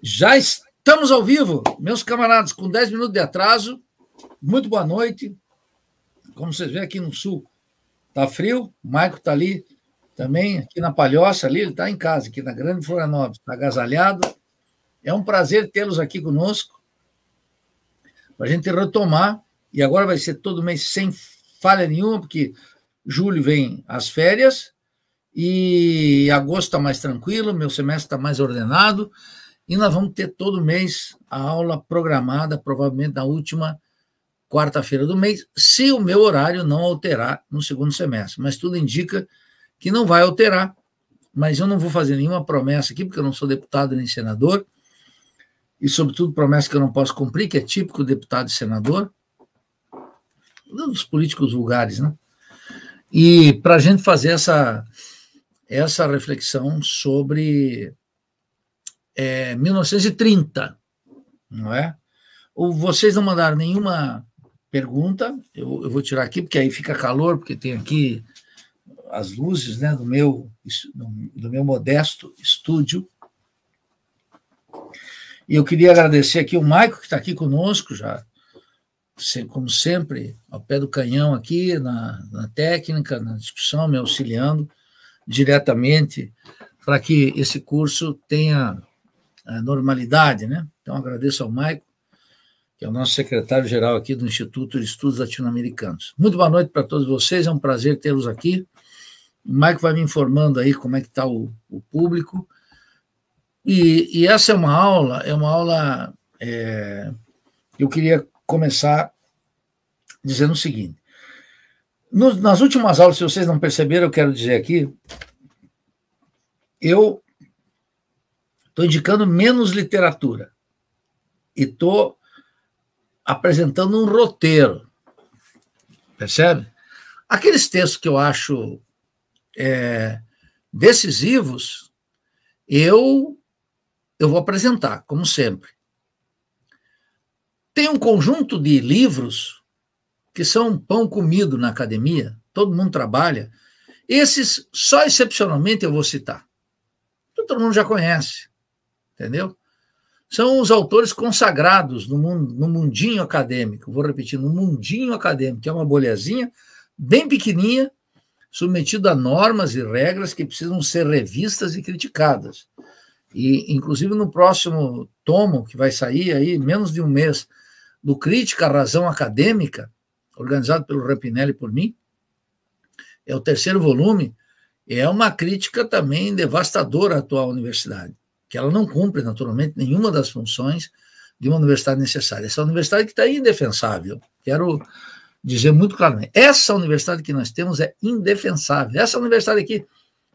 Já estamos ao vivo, meus camaradas, com 10 minutos de atraso. Muito boa noite. Como vocês veem aqui no sul, tá frio. O Maico está ali também, aqui na Palhoça, ali, ele está em casa, aqui na Grande Florianópolis, está agasalhado. É um prazer tê-los aqui conosco para a gente retomar. E agora vai ser todo mês sem falha nenhuma, porque julho vem as férias e agosto está mais tranquilo, meu semestre está mais ordenado. E nós vamos ter todo mês a aula programada, provavelmente na última quarta-feira do mês, se o meu horário não alterar no segundo semestre. Mas tudo indica que não vai alterar, mas eu não vou fazer nenhuma promessa aqui, porque eu não sou deputado nem senador, e, sobretudo, promessa que eu não posso cumprir, que é típico deputado e senador, dos políticos vulgares, né? E para a gente fazer essa, essa reflexão sobre é, 1930, não é? Ou vocês não mandaram nenhuma pergunta, eu, eu, vou tirar aqui, porque aí fica calor, porque tem aqui as luzes né, do, meu, do meu modesto estúdio. E eu queria agradecer aqui o Maico, que está aqui conosco já, como sempre, ao pé do canhão aqui, na, na técnica, na discussão, me auxiliando diretamente para que esse curso tenha normalidade. Né? Então, agradeço ao Maico, que é o nosso secretário-geral aqui do Instituto de Estudos Latino-Americanos. Muito boa noite para todos vocês, é um prazer tê-los aqui. O Maico vai me informando aí como é que está o, o, público. E, e, essa é uma aula, é uma aula. É, eu queria começar dizendo o seguinte. Nos, nas últimas aulas, se vocês não perceberam, eu quero dizer aqui, eu Estou indicando menos literatura. E estou apresentando um roteiro. Percebe? Aqueles textos que eu acho é, decisivos, eu, eu vou apresentar, como sempre. Tem um conjunto de livros que são pão comido na academia, todo mundo trabalha. Esses, só excepcionalmente, eu vou citar. Então, todo mundo já conhece entendeu? São os autores consagrados no, mundo, no mundinho acadêmico, vou repetir, no mundinho acadêmico, que é uma bolhazinha bem pequenininha, submetida a normas e regras que precisam ser revistas e criticadas. E, inclusive, no próximo tomo, que vai sair aí, menos de um mês, do Crítica à Razão Acadêmica, organizado pelo Rapinelli por mim, é o terceiro volume, é uma crítica também devastadora à atual universidade que ela não cumpre, naturalmente, nenhuma das funções de uma universidade necessária. Essa é universidade que está indefensável, quero dizer muito claramente, essa universidade que nós temos é indefensável. Essa universidade aqui,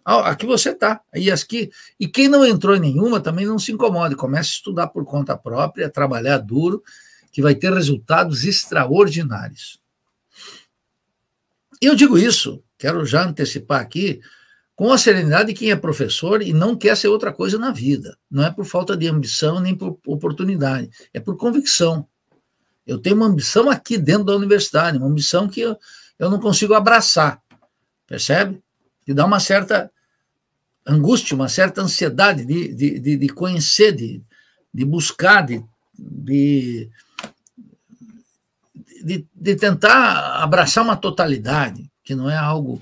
aqui você está, e as que, e quem não entrou em nenhuma também não se incomode, comece a estudar por conta própria, trabalhar duro, que vai ter resultados extraordinários. Eu digo isso, quero já antecipar aqui, com a serenidade de quem é professor e não quer ser outra coisa na vida. Não é por falta de ambição nem por oportunidade, é por convicção. Eu tenho uma ambição aqui dentro da universidade, uma ambição que eu, eu não consigo abraçar, percebe? Que dá uma certa angústia, uma certa ansiedade de, de, de, de conhecer, de, de buscar, de, de, de, de tentar abraçar uma totalidade, que não é algo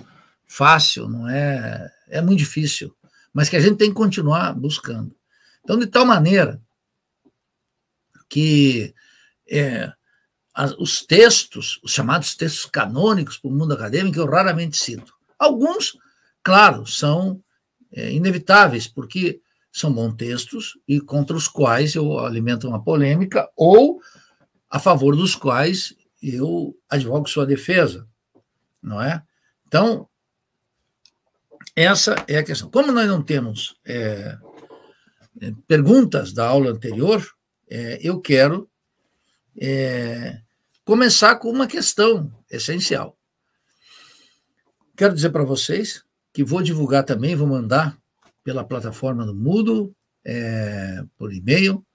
fácil, não é, é muito difícil, mas que a gente tem que continuar buscando. Então, de tal maneira que é, os textos, os chamados textos canônicos para o mundo acadêmico, eu raramente cito. Alguns, claro, são é, inevitáveis, porque são bons textos e contra os quais eu alimento uma polêmica ou a favor dos quais eu advogo sua defesa, não é? Então, essa é a questão. Como nós não temos é, é, perguntas da aula anterior, é, eu quero é, começar com uma questão essencial. Quero dizer para vocês que vou divulgar também, vou mandar pela plataforma do Mudo, é, por e-mail,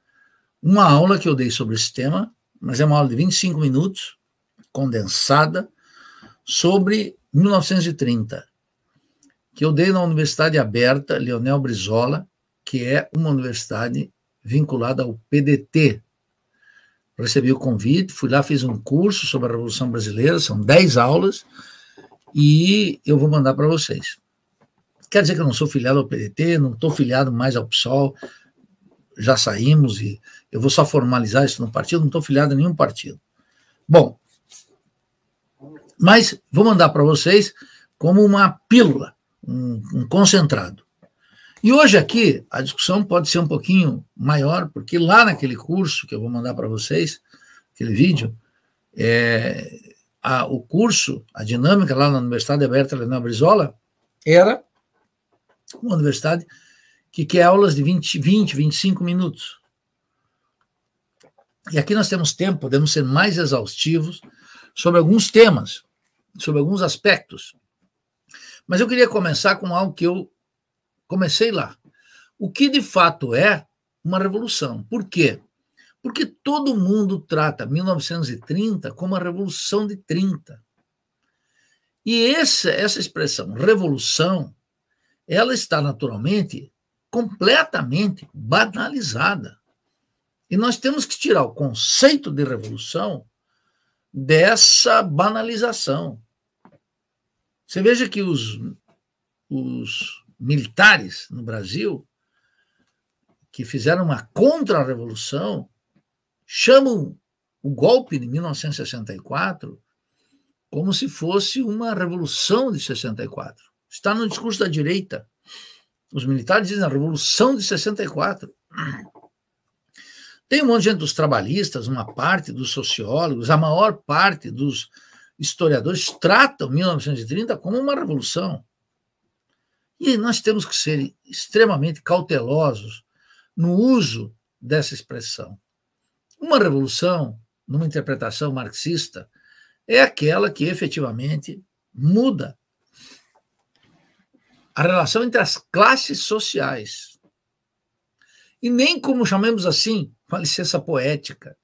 uma aula que eu dei sobre esse tema, mas é uma aula de 25 minutos, condensada, sobre 1930 que eu dei na Universidade Aberta, Leonel Brizola, que é uma universidade vinculada ao PDT. Recebi o convite, fui lá, fiz um curso sobre a Revolução Brasileira, são 10 aulas, e eu vou mandar para vocês. Quer dizer que eu não sou filiado ao PDT, não estou filiado mais ao PSOL, já saímos e eu vou só formalizar isso no partido, não estou filiado a nenhum partido. Bom, mas vou mandar para vocês como uma pílula um, um concentrado. E hoje aqui a discussão pode ser um pouquinho maior, porque lá naquele curso que eu vou mandar para vocês, aquele vídeo, é, a, o curso, a dinâmica lá na Universidade Aberta na Brizola, era uma universidade que quer aulas de 20, 20, 25 minutos. E aqui nós temos tempo, podemos ser mais exaustivos sobre alguns temas, sobre alguns aspectos. Mas eu queria começar com algo que eu comecei lá. O que de fato é uma revolução? Por quê? Porque todo mundo trata 1930 como a Revolução de 30. E essa, essa expressão, revolução, ela está naturalmente completamente banalizada. E nós temos que tirar o conceito de revolução dessa banalização. Você veja que os, os militares no Brasil, que fizeram uma contra-revolução, chamam o golpe de 1964 como se fosse uma revolução de 64. Está no discurso da direita. Os militares dizem a revolução de 64. Tem um monte de gente dos trabalhistas, uma parte dos sociólogos, a maior parte dos historiadores tratam 1930 como uma revolução. E nós temos que ser extremamente cautelosos no uso dessa expressão. Uma revolução, numa interpretação marxista, é aquela que efetivamente muda a relação entre as classes sociais. E nem como chamemos assim, com a licença poética,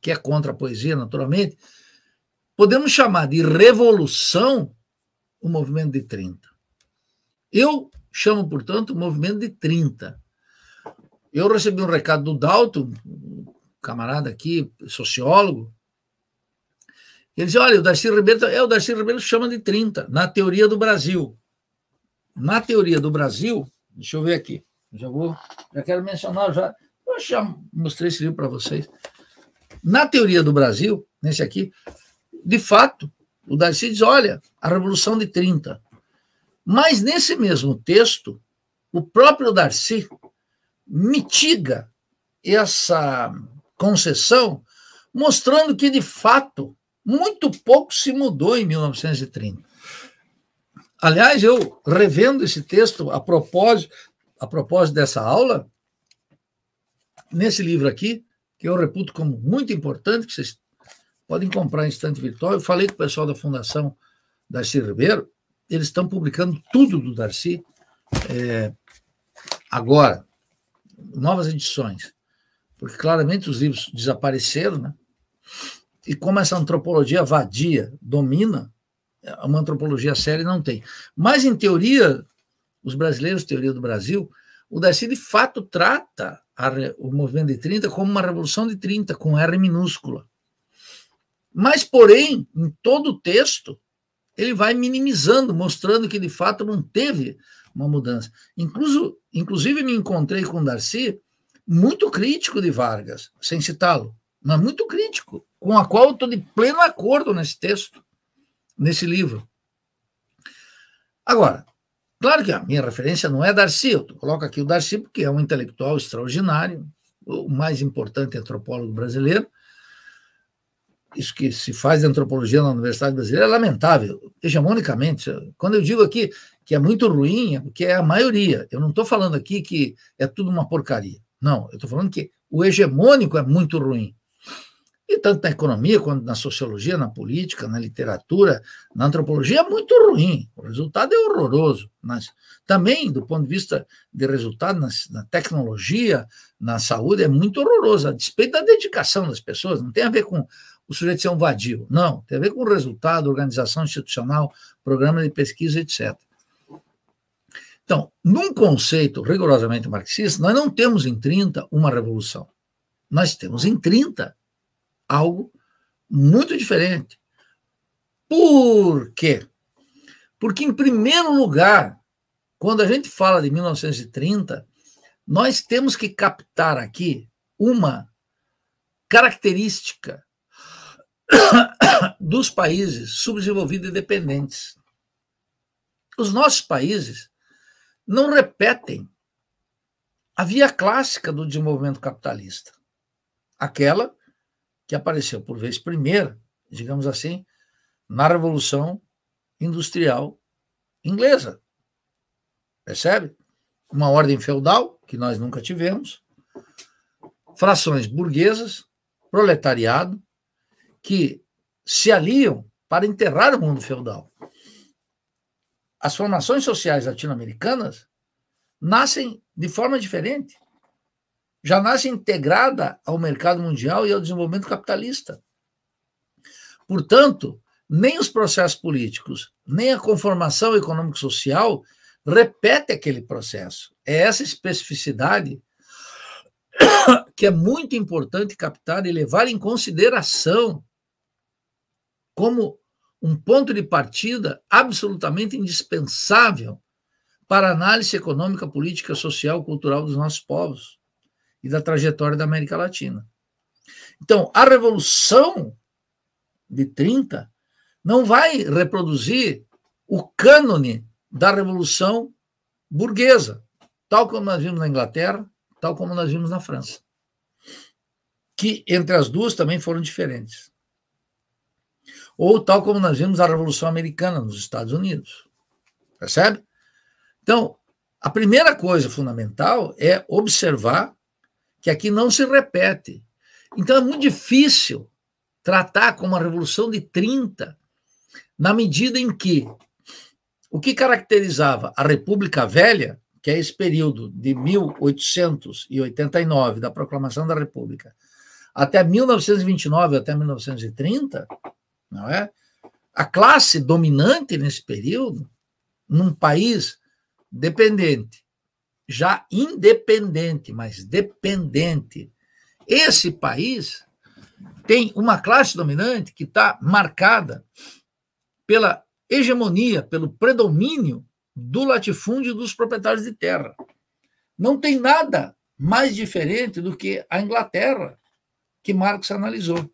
que é contra a poesia, naturalmente, Podemos chamar de revolução o movimento de 30. Eu chamo, portanto, o movimento de 30. Eu recebi um recado do Dalton, um camarada aqui, sociólogo. Ele disse: olha, o Darcy Ribeiro, tá, é, o Darcy Ribeiro chama de 30, na teoria do Brasil. Na teoria do Brasil, deixa eu ver aqui, já vou, já quero mencionar, já, eu já mostrei esse livro para vocês. Na teoria do Brasil, nesse aqui, de fato, o Darcy diz: olha, a Revolução de 30. Mas nesse mesmo texto, o próprio Darcy mitiga essa concessão, mostrando que, de fato, muito pouco se mudou em 1930. Aliás, eu revendo esse texto a propósito, a propósito dessa aula, nesse livro aqui, que eu reputo como muito importante, que vocês podem comprar Instante Virtual. Eu falei com o pessoal da Fundação Darcy Ribeiro, eles estão publicando tudo do Darcy é, agora, novas edições, porque claramente os livros desapareceram, né? E como essa antropologia vadia domina, uma antropologia séria não tem. Mas, em teoria, os brasileiros, teoria do Brasil, o Darcy de fato trata a, o movimento de 30 como uma revolução de 30, com R minúscula mas, porém, em todo o texto, ele vai minimizando, mostrando que de fato não teve uma mudança. Incluso, inclusive, me encontrei com Darcy, muito crítico de Vargas, sem citá-lo, mas muito crítico, com a qual eu estou de pleno acordo nesse texto, nesse livro. Agora, claro que a minha referência não é Darcy, eu coloco aqui o Darcy porque é um intelectual extraordinário, o mais importante antropólogo brasileiro, isso que se faz de antropologia na Universidade Brasileira é lamentável, hegemonicamente. Quando eu digo aqui que é muito ruim, é porque é a maioria. Eu não estou falando aqui que é tudo uma porcaria. Não, eu estou falando que o hegemônico é muito ruim. E tanto na economia quanto na sociologia, na política, na literatura, na antropologia, é muito ruim. O resultado é horroroso. Mas também, do ponto de vista de resultado na, na tecnologia, na saúde, é muito horroroso, a despeito da dedicação das pessoas. Não tem a ver com o sujeito ser um vadio. Não, tem a ver com o resultado, organização institucional, programa de pesquisa, etc. Então, num conceito rigorosamente marxista, nós não temos em 30 uma revolução. Nós temos em 30 algo muito diferente. Por quê? Porque, em primeiro lugar, quando a gente fala de 1930, nós temos que captar aqui uma característica dos países subdesenvolvidos e dependentes. Os nossos países não repetem a via clássica do desenvolvimento capitalista, aquela que apareceu por vez primeira, digamos assim, na Revolução Industrial Inglesa. Percebe? Uma ordem feudal, que nós nunca tivemos, frações burguesas, proletariado, que se aliam para enterrar o mundo feudal. As formações sociais latino-americanas nascem de forma diferente. Já nasce integrada ao mercado mundial e ao desenvolvimento capitalista. Portanto, nem os processos políticos, nem a conformação econômico-social repete aquele processo. É essa especificidade que é muito importante captar e levar em consideração como um ponto de partida absolutamente indispensável para a análise econômica, política, social, cultural dos nossos povos e da trajetória da América Latina. Então, a Revolução de 30 não vai reproduzir o cânone da Revolução burguesa, tal como nós vimos na Inglaterra, tal como nós vimos na França, que entre as duas também foram diferentes ou tal como nós vimos a Revolução Americana nos Estados Unidos. Percebe? Então, a primeira coisa fundamental é observar que aqui não se repete. Então, é muito difícil tratar como a Revolução de 30, na medida em que o que caracterizava a República Velha, que é esse período de 1889, da proclamação da República, até 1929, até 1930, não é? A classe dominante nesse período, num país dependente, já independente, mas dependente, esse país tem uma classe dominante que está marcada pela hegemonia, pelo predomínio do latifúndio dos proprietários de terra. Não tem nada mais diferente do que a Inglaterra, que Marx analisou,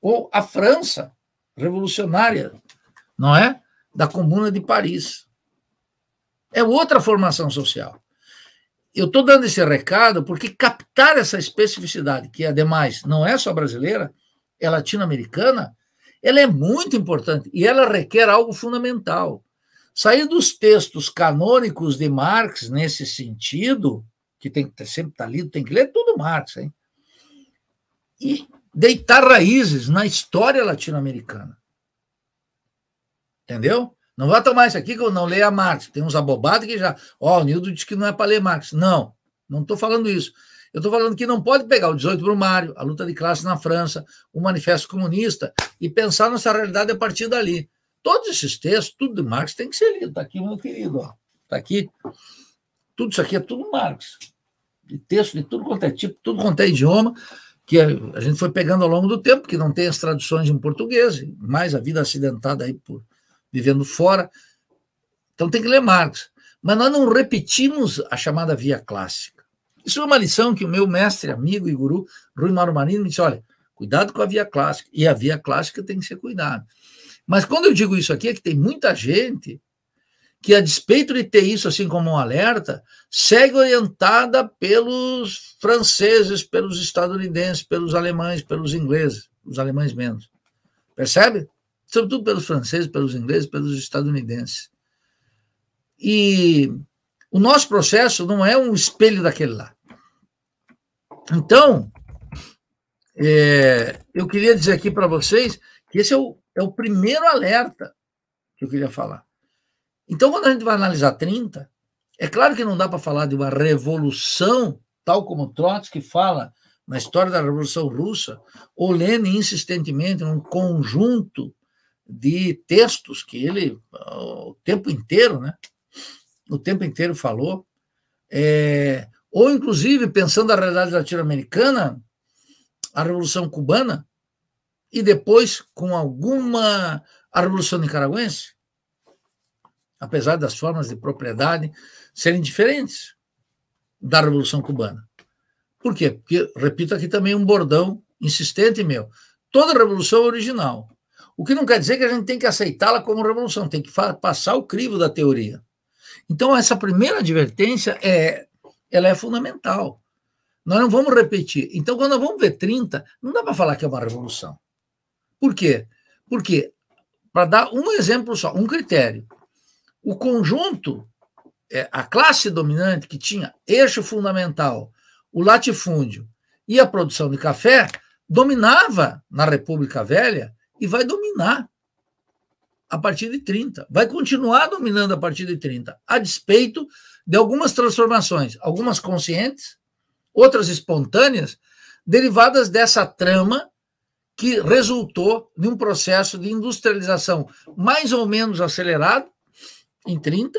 ou a França, revolucionária, não é? Da Comuna de Paris. É outra formação social. Eu estou dando esse recado porque captar essa especificidade, que ademais é não é só brasileira, é latino-americana, ela é muito importante e ela requer algo fundamental. Sair dos textos canônicos de Marx nesse sentido, que tem que sempre estar tá lido, tem que ler tudo Marx, hein? E deitar raízes na história latino-americana. Entendeu? Não vá tomar isso aqui que eu não leia Marx. Tem uns abobados que já. Ó, oh, o Nildo disse que não é para ler Marx. Não, não estou falando isso. Eu estou falando que não pode pegar o 18 Brumário, a luta de classe na França, o Manifesto Comunista e pensar nossa realidade a partir dali. Todos esses textos, tudo de Marx tem que ser lido. Está aqui, meu querido. Está aqui. Tudo isso aqui é tudo Marx. De texto de tudo quanto é tipo, tudo quanto é idioma que a gente foi pegando ao longo do tempo, que não tem as traduções em português, mais a vida acidentada aí por vivendo fora. Então tem que ler Marx. Mas nós não repetimos a chamada via clássica. Isso é uma lição que o meu mestre, amigo e guru, Rui Mauro Marino, me disse: olha, cuidado com a via clássica. E a via clássica tem que ser cuidada. Mas quando eu digo isso aqui, é que tem muita gente que, a despeito de ter isso assim como um alerta, segue orientada pelos franceses, pelos estadunidenses, pelos alemães, pelos ingleses, os alemães menos. Percebe? Sobretudo pelos franceses, pelos ingleses, pelos estadunidenses. E o nosso processo não é um espelho daquele lá. Então, é, eu queria dizer aqui para vocês que esse é o, é o primeiro alerta que eu queria falar. Então, quando a gente vai analisar 30, é claro que não dá para falar de uma revolução, tal como Trotsky fala na história da Revolução Russa, ou Lenin insistentemente num conjunto de textos que ele ah, o tempo inteiro, né? O tempo inteiro falou. É, ou, inclusive, pensando a realidade latino-americana, a Revolução Cubana, e depois com alguma a Revolução Nicaragüense apesar das formas de propriedade serem diferentes da Revolução Cubana. Por quê? Porque, repito aqui também um bordão insistente meu: toda revolução é original. O que não quer dizer que a gente tem que aceitá-la como revolução, tem que passar o crivo da teoria. Então, essa primeira advertência é, ela é fundamental. Nós não vamos repetir. Então, quando nós vamos ver 30, não dá para falar que é uma revolução. Por quê? Porque, para dar um exemplo só, um critério, o conjunto, é, a classe dominante que tinha eixo fundamental, o latifúndio e a produção de café, dominava na República Velha e vai dominar a partir de 30. Vai continuar dominando a partir de 30, a despeito de algumas transformações, algumas conscientes, outras espontâneas, derivadas dessa trama que resultou de um processo de industrialização mais ou menos acelerado, em 30,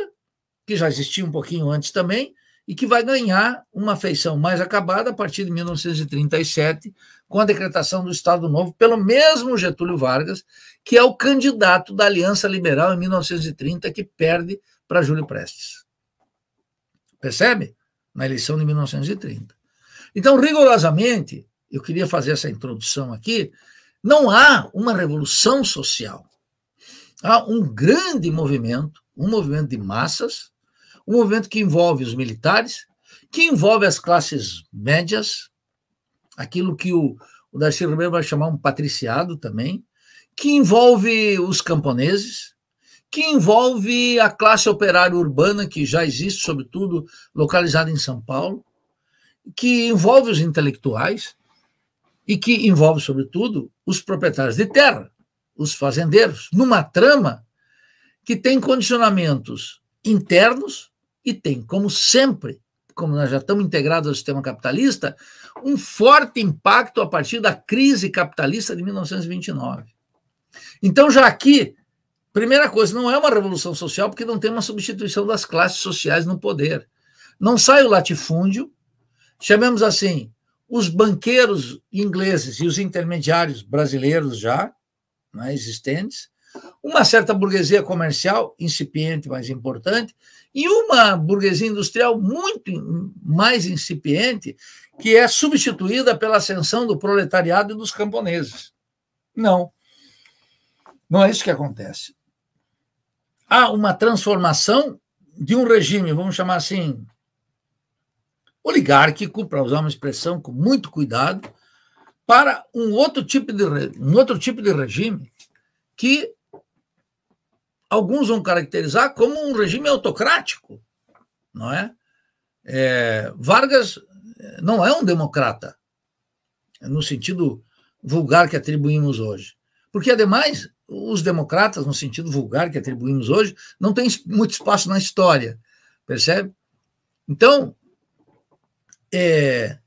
que já existia um pouquinho antes também, e que vai ganhar uma feição mais acabada a partir de 1937, com a decretação do Estado Novo pelo mesmo Getúlio Vargas, que é o candidato da Aliança Liberal em 1930, que perde para Júlio Prestes. Percebe? Na eleição de 1930. Então, rigorosamente, eu queria fazer essa introdução aqui, não há uma revolução social. Há um grande movimento um movimento de massas, um movimento que envolve os militares, que envolve as classes médias, aquilo que o, o Darcy Ribeiro vai chamar um patriciado também, que envolve os camponeses, que envolve a classe operária urbana, que já existe, sobretudo localizada em São Paulo, que envolve os intelectuais e que envolve, sobretudo, os proprietários de terra, os fazendeiros, numa trama que tem condicionamentos internos e tem, como sempre, como nós já estamos integrados ao sistema capitalista, um forte impacto a partir da crise capitalista de 1929. Então, já aqui, primeira coisa, não é uma revolução social porque não tem uma substituição das classes sociais no poder. Não sai o latifúndio, chamemos assim, os banqueiros ingleses e os intermediários brasileiros já né, existentes, uma certa burguesia comercial, incipiente, mas importante, e uma burguesia industrial muito mais incipiente, que é substituída pela ascensão do proletariado e dos camponeses. Não. Não é isso que acontece. Há uma transformação de um regime, vamos chamar assim, oligárquico, para usar uma expressão com muito cuidado, para um outro tipo de, um outro tipo de regime que alguns vão caracterizar como um regime autocrático, não é? é? Vargas eh, não é um democrata, no sentido vulgar que atribuímos hoje. Porque, ademais, os democratas, no sentido vulgar que atribuímos hoje, não têm muito espaço na história, percebe? Então, é,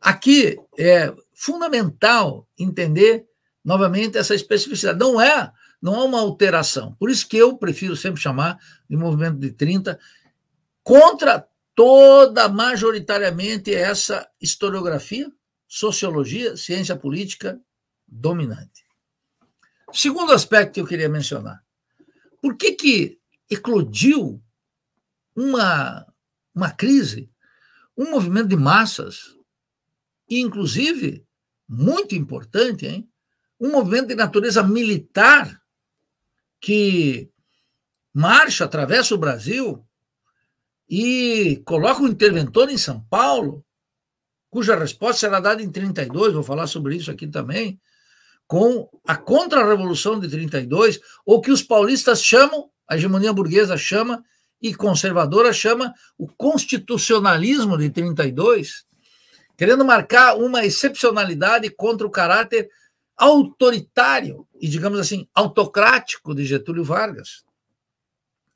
aqui é fundamental entender novamente essa especificidade. Não é não há uma alteração. Por isso que eu prefiro sempre chamar de movimento de 30 contra toda, majoritariamente, essa historiografia, sociologia, ciência política dominante. Segundo aspecto que eu queria mencionar. Por que, que eclodiu uma, uma crise, um movimento de massas, e inclusive, muito importante, hein? um movimento de natureza militar que marcha, atravessa o Brasil e coloca um interventor em São Paulo, cuja resposta será dada em 32, vou falar sobre isso aqui também, com a contra-revolução de 32, ou que os paulistas chamam, a hegemonia burguesa chama e conservadora chama o constitucionalismo de 32, querendo marcar uma excepcionalidade contra o caráter autoritário e, digamos assim, autocrático de Getúlio Vargas.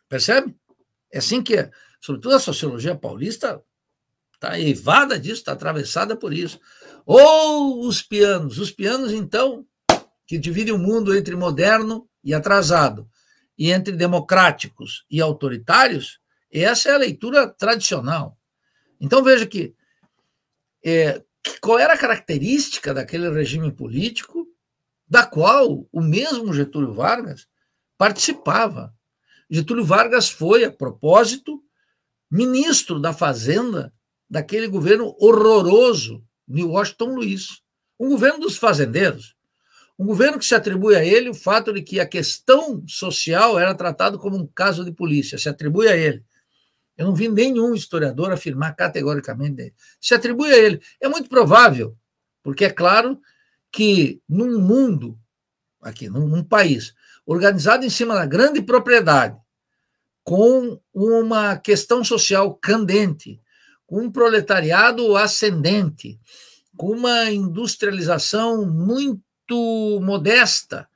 Percebe? É assim que, é. sobretudo, a sociologia paulista está evada disso, está atravessada por isso. Ou os pianos. Os pianos, então, que dividem o mundo entre moderno e atrasado, e entre democráticos e autoritários, essa é a leitura tradicional. Então, veja que é, qual era a característica daquele regime político da qual o mesmo Getúlio Vargas participava. Getúlio Vargas foi, a propósito, ministro da Fazenda daquele governo horroroso de Washington Luiz. Um governo dos fazendeiros. Um governo que se atribui a ele o fato de que a questão social era tratada como um caso de polícia. Se atribui a ele. Eu não vi nenhum historiador afirmar categoricamente dele. Se atribui a ele. É muito provável, porque, é claro, que num mundo, aqui, num, num país, organizado em cima da grande propriedade, com uma questão social candente, com um proletariado ascendente, com uma industrialização muito modesta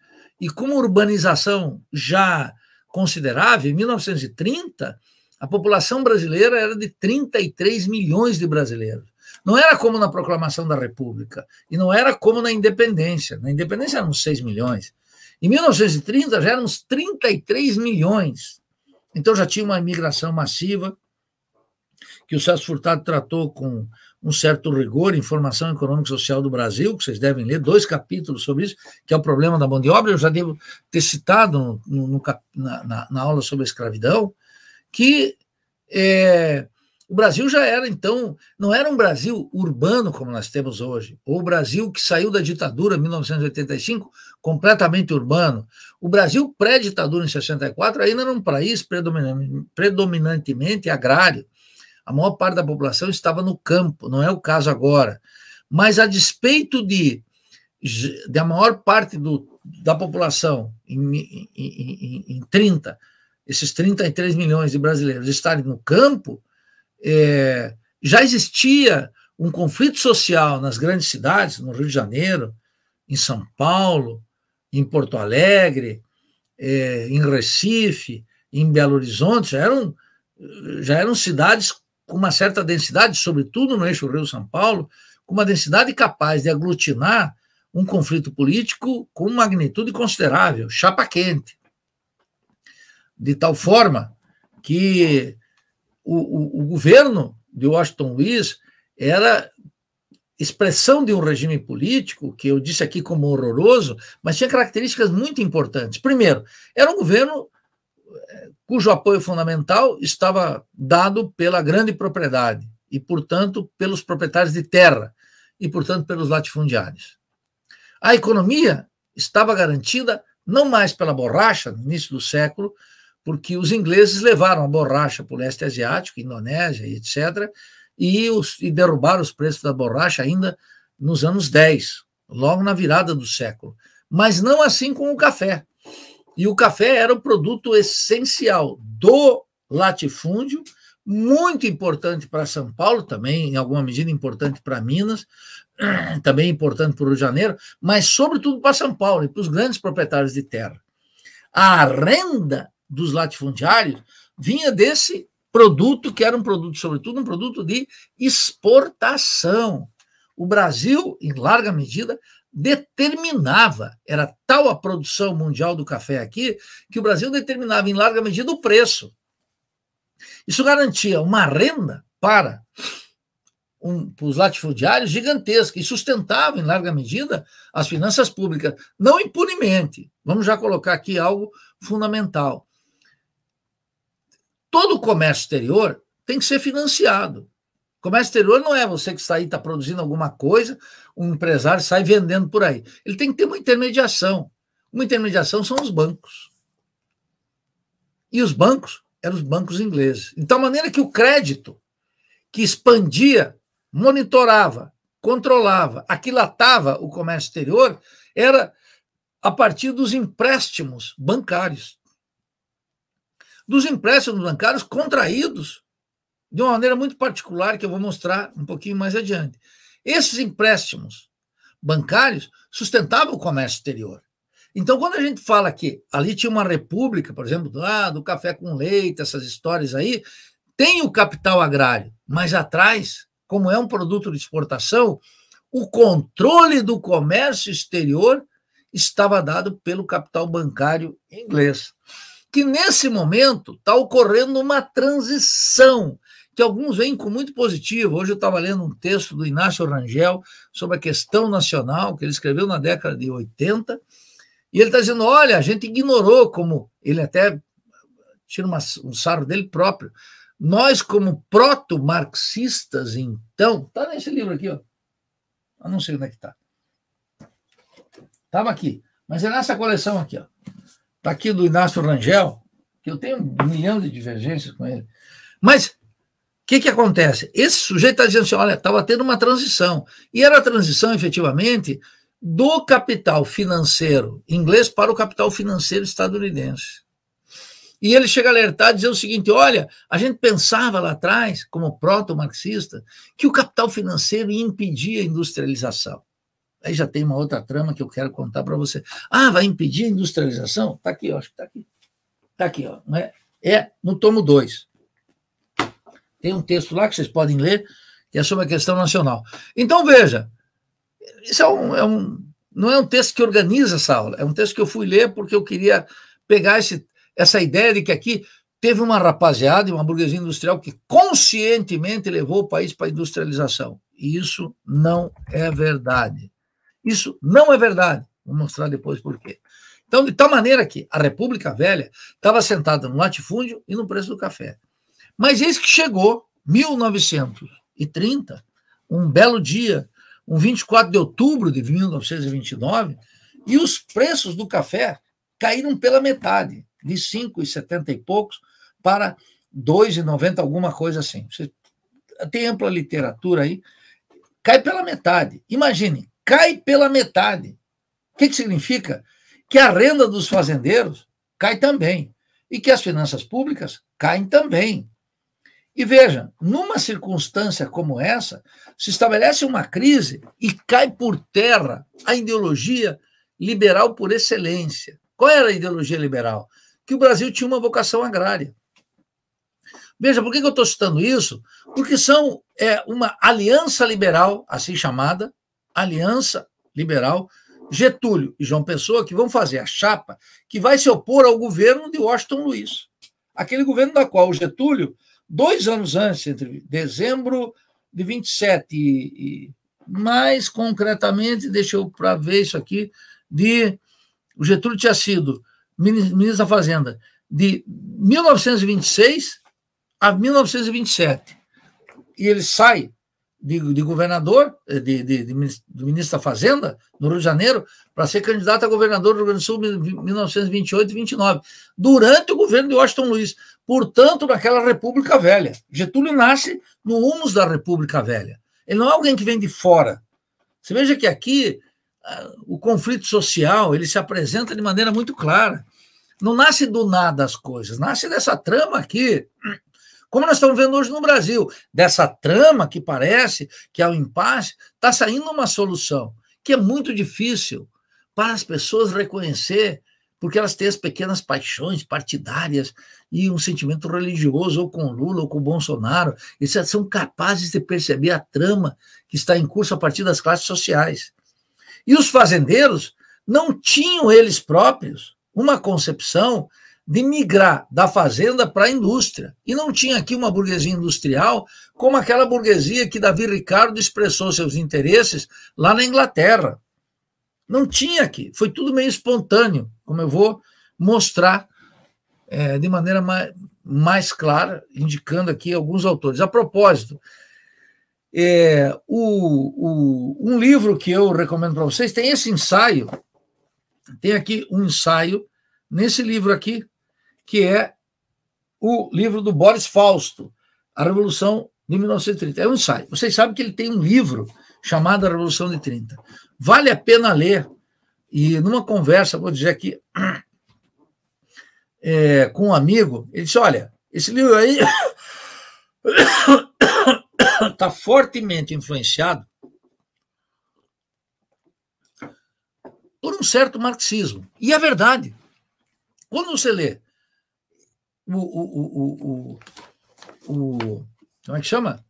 e com uma urbanização já considerável, em 1930, a população brasileira era de 33 milhões de brasileiros. Não era como na proclamação da República e não era como na independência. Na independência eram 6 milhões. Em 1930 já éramos 33 milhões. Então já tinha uma imigração massiva que o Sérgio Furtado tratou com um certo rigor, Informação Econômica e Social do Brasil, que vocês devem ler, dois capítulos sobre isso, que é o problema da mão de obra, eu já devo ter citado no, no, na, na, aula sobre a escravidão, que é, o Brasil já era, então, não era um Brasil urbano como nós temos hoje, ou o Brasil que saiu da ditadura em 1985, completamente urbano. O Brasil pré-ditadura em 64 ainda era um país predominantemente agrário. A maior parte da população estava no campo, não é o caso agora. Mas a despeito de da maior parte do, da população em, em, em, em 30, esses 33 milhões de brasileiros estarem no campo, é, já existia um conflito social nas grandes cidades, no Rio de Janeiro, em São Paulo, em Porto Alegre, é, em Recife, em Belo Horizonte, já eram, já eram cidades com uma certa densidade, sobretudo no eixo Rio-São Paulo, com uma densidade capaz de aglutinar um conflito político com magnitude considerável, chapa quente. De tal forma que o, o, o governo de Washington Luiz era expressão de um regime político, que eu disse aqui como horroroso, mas tinha características muito importantes. Primeiro, era um governo eh, cujo apoio fundamental estava dado pela grande propriedade e, portanto, pelos proprietários de terra e, portanto, pelos latifundiários. A economia estava garantida não mais pela borracha, no início do século, porque os ingleses levaram a borracha para o leste asiático, Indonésia, etc., e, os, e derrubaram os preços da borracha ainda nos anos 10, logo na virada do século. Mas não assim com o café. E o café era o um produto essencial do latifúndio, muito importante para São Paulo, também, em alguma medida, importante para Minas, também importante para o Rio de Janeiro, mas sobretudo para São Paulo e para os grandes proprietários de terra. A renda dos latifundiários vinha desse produto, que era um produto, sobretudo, um produto de exportação. O Brasil, em larga medida, determinava, era tal a produção mundial do café aqui, que o Brasil determinava, em larga medida, o preço. Isso garantia uma renda para um, os latifundiários gigantesca e sustentava, em larga medida, as finanças públicas, não impunemente. Vamos já colocar aqui algo fundamental todo o comércio exterior tem que ser financiado. Comércio exterior não é você que está aí, está produzindo alguma coisa, um empresário sai vendendo por aí. Ele tem que ter uma intermediação. Uma intermediação são os bancos. E os bancos eram os bancos ingleses. De então, tal maneira que o crédito, que expandia, monitorava, controlava, aquilatava o comércio exterior, era a partir dos empréstimos bancários dos empréstimos bancários contraídos de uma maneira muito particular que eu vou mostrar um pouquinho mais adiante. Esses empréstimos bancários sustentavam o comércio exterior. Então, quando a gente fala que ali tinha uma república, por exemplo, do café com leite, essas histórias aí, tem o capital agrário, mas atrás, como é um produto de exportação, o controle do comércio exterior estava dado pelo capital bancário inglês que nesse momento está ocorrendo uma transição, que alguns veem com muito positivo. Hoje eu estava lendo um texto do Inácio Rangel sobre a questão nacional, que ele escreveu na década de 80, e ele está dizendo: olha, a gente ignorou, como ele até tira uma, um sarro dele próprio. Nós, como proto-marxistas, então, está nesse livro aqui, ó. Eu não sei onde é que está. Estava aqui, mas é nessa coleção aqui, ó. Está aqui do Inácio Rangel, que eu tenho um milhão de divergências com ele. Mas o que, que acontece? Esse sujeito está dizendo assim: olha, estava tendo uma transição. E era a transição, efetivamente, do capital financeiro inglês para o capital financeiro estadunidense. E ele chega a alertar dizer o seguinte: olha, a gente pensava lá atrás, como proto-marxista, que o capital financeiro impedia a industrialização. Aí já tem uma outra trama que eu quero contar para você. Ah, vai impedir a industrialização? Está aqui, ó, acho que está aqui. Está aqui, ó, não é? é no tomo 2. Tem um texto lá que vocês podem ler, que é sobre a questão nacional. Então, veja, isso é um, é um, não é um texto que organiza essa aula, é um texto que eu fui ler porque eu queria pegar esse, essa ideia de que aqui teve uma rapaziada e uma burguesia industrial que conscientemente levou o país para a industrialização. E isso não é verdade. Isso não é verdade. Vou mostrar depois por quê. Então, de tal maneira que a República Velha estava sentada no latifúndio e no preço do café. Mas eis que chegou 1930, um belo dia, um 24 de outubro de 1929, e os preços do café caíram pela metade, de 5,70 e poucos para 2,90, alguma coisa assim. Você tem ampla literatura aí, cai pela metade. Imagine, cai pela metade. O que, que significa? Que a renda dos fazendeiros cai também e que as finanças públicas caem também. E veja, numa circunstância como essa, se estabelece uma crise e cai por terra a ideologia liberal por excelência. Qual era a ideologia liberal? Que o Brasil tinha uma vocação agrária. Veja, por que eu estou citando isso? Porque são é, uma aliança liberal, assim chamada, Aliança Liberal, Getúlio e João Pessoa, que vão fazer a chapa que vai se opor ao governo de Washington Luiz. Aquele governo da qual o Getúlio, dois anos antes, entre dezembro de 27 e, e mais concretamente, deixa eu para ver isso aqui, de o Getúlio tinha sido ministro da Fazenda de 1926 a 1927. E ele sai de, de governador, eh, de, de, de, ministro da Fazenda, no Rio de Janeiro, para ser candidato a governador do Rio Grande do Sul em 1928 e 29, durante o governo de Washington Luiz. Portanto, naquela República Velha. Getúlio nasce no humus da República Velha. Ele não é alguém que vem de fora. Você veja que aqui ah, o conflito social ele se apresenta de maneira muito clara. Não nasce do nada as coisas, nasce dessa trama aqui como nós estamos vendo hoje no Brasil, dessa trama que parece que é um impasse, está saindo uma solução que é muito difícil para as pessoas reconhecer, porque elas têm as pequenas paixões partidárias e um sentimento religioso, ou com Lula, ou com Bolsonaro, eles são capazes de perceber a trama que está em curso a partir das classes sociais. E os fazendeiros não tinham eles próprios uma concepção de migrar da fazenda para a indústria. E não tinha aqui uma burguesia industrial como aquela burguesia que Davi Ricardo expressou seus interesses lá na Inglaterra. Não tinha aqui. Foi tudo meio espontâneo, como eu vou mostrar é, de maneira mais, mais, clara, indicando aqui alguns autores. A propósito, é, o, o, um livro que eu recomendo para vocês tem esse ensaio. Tem aqui um ensaio nesse livro aqui, que é o livro do Boris Fausto, A Revolução de 1930. É um ensaio. Vocês sabem que ele tem um livro chamado A Revolução de 30. Vale a pena ler. E numa conversa, vou dizer aqui, é, com um amigo, ele disse: Olha, esse livro aí está fortemente influenciado por um certo marxismo. E é verdade. Quando você lê o, o, o, o, como é que chama?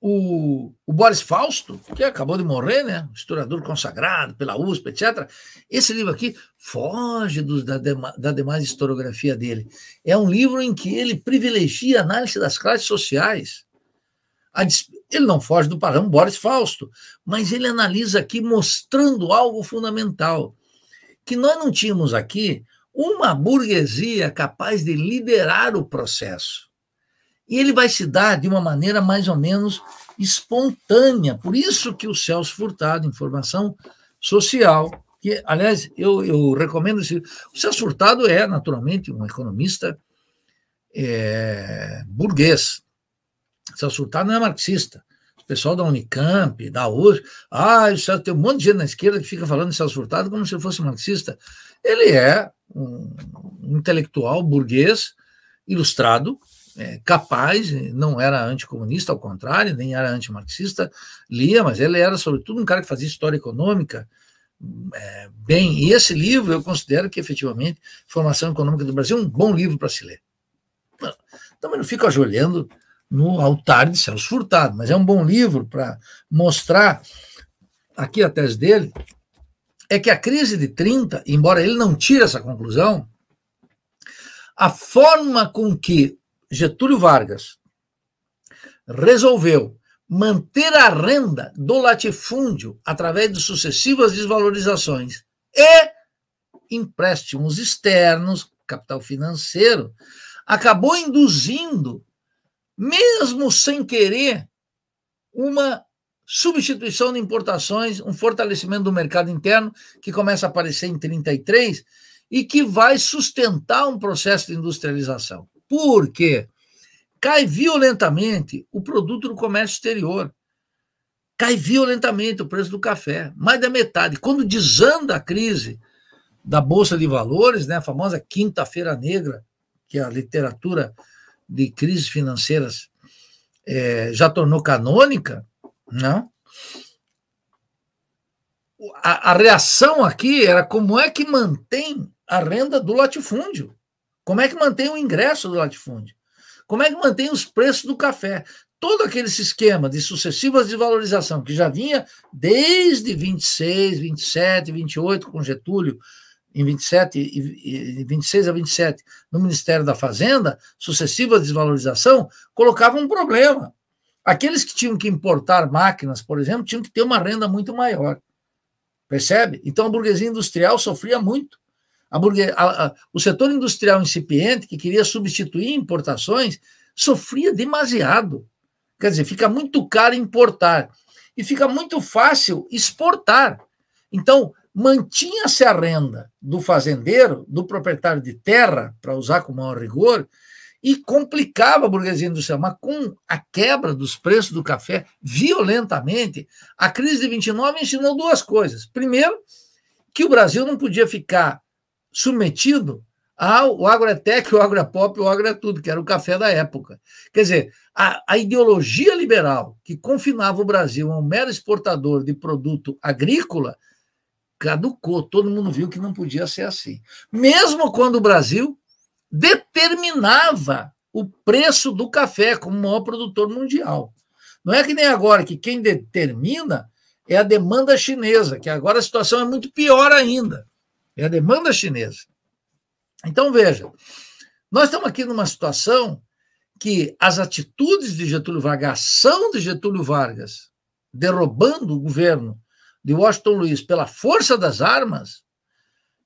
O, o Boris Fausto, que acabou de morrer, né? historiador consagrado pela USP, etc. Esse livro aqui foge dos, da, da demais historiografia dele. É um livro em que ele privilegia a análise das classes sociais. ele não foge do padrão Boris Fausto, mas ele analisa aqui mostrando algo fundamental, que nós não tínhamos aqui uma burguesia capaz de liderar o processo. E ele vai se dar de uma maneira mais ou menos espontânea. Por isso que o Celso Furtado, informação social, que, aliás, eu, eu recomendo. Esse, o Celso Furtado é, naturalmente, um economista é, burguês. O Celso Furtado não é marxista. O pessoal da Unicamp, da USP, ah, o Celso, tem um monte de gente na esquerda que fica falando de Celso Furtado como se fosse marxista. Ele é um intelectual burguês ilustrado, é, capaz, não era anticomunista, ao contrário, nem era antimarxista, lia, mas ele era, sobretudo, um cara que fazia história econômica é, bem. E esse livro eu considero que, efetivamente, Formação Econômica do Brasil é um bom livro para se ler. Também não fico ajoelhando no altar de Celso Furtado, mas é um bom livro para mostrar aqui a tese dele, é que a crise de 30, embora ele não tire essa conclusão, a forma com que Getúlio Vargas resolveu manter a renda do latifúndio através de sucessivas desvalorizações e empréstimos externos, capital financeiro, acabou induzindo, mesmo sem querer, uma substituição de importações, um fortalecimento do mercado interno que começa a aparecer em 33 e que vai sustentar um processo de industrialização. Por quê? Cai violentamente o produto do comércio exterior. Cai violentamente o preço do café, mais da metade. Quando desanda a crise da bolsa de valores, né, a famosa quinta-feira negra, que é a literatura de crises financeiras é, já tornou canônica, não? Né? A, a reação aqui era como é que mantém a renda do latifúndio? Como é que mantém o ingresso do latifúndio? Como é que mantém os preços do café? todo aquele esquema de sucessivas desvalorização que já vinha desde 26, 27, 28, com Getúlio, em 27 e 26 a 27, no Ministério da Fazenda, sucessivas desvalorização colocava um problema. Aqueles que tinham que importar máquinas, por exemplo, tinham que ter uma renda muito maior. Percebe? Então a burguesia industrial sofria muito. A A, a, o setor industrial incipiente, que queria substituir importações, sofria demasiado. Quer dizer, fica muito caro importar e fica muito fácil exportar. Então, mantinha-se a renda do fazendeiro, do proprietário de terra, para usar com maior rigor, e complicava a burguesia industrial. Mas com a quebra dos preços do café violentamente, a crise de 29 ensinou duas coisas. Primeiro, que o Brasil não podia ficar submetido ao agrotec, o agro é o agro é é que era o café da época. Quer dizer, a, a ideologia liberal que confinava o Brasil a um mero exportador de produto agrícola caducou. Todo mundo viu que não podia ser assim. Mesmo quando o Brasil determinava o preço do café como maior produtor mundial. Não é que nem agora, que quem determina é a demanda chinesa, que agora a situação é muito pior ainda. É a demanda chinesa. Então, veja, nós estamos aqui numa situação que as atitudes de Getúlio Vargas, a ação de Getúlio Vargas, derrubando o governo de Washington Luiz pela força das armas,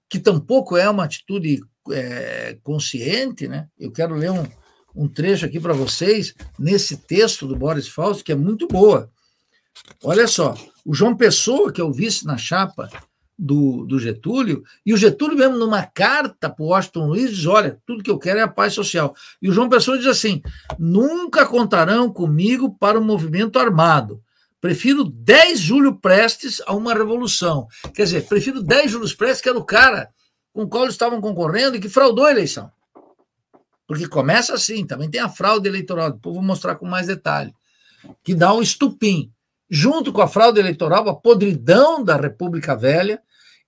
que tampouco é uma atitude é, consciente, né? Eu quero ler um, um trecho aqui para vocês, nesse texto do Boris Fausto, que é muito boa. Olha só, o João Pessoa, que é o vice na chapa do, do Getúlio, e o Getúlio, mesmo numa carta para o Washington Luiz, diz: Olha, tudo que eu quero é a paz social. E o João Pessoa diz assim: Nunca contarão comigo para o movimento armado. Prefiro 10 Júlio Prestes a uma revolução. Quer dizer, prefiro 10 Júlio Prestes, que era o cara com o qual eles estavam concorrendo e que fraudou a eleição. Porque começa assim, também tem a fraude eleitoral, depois vou mostrar com mais detalhe, que dá um estupim. Junto com a fraude eleitoral, a podridão da República Velha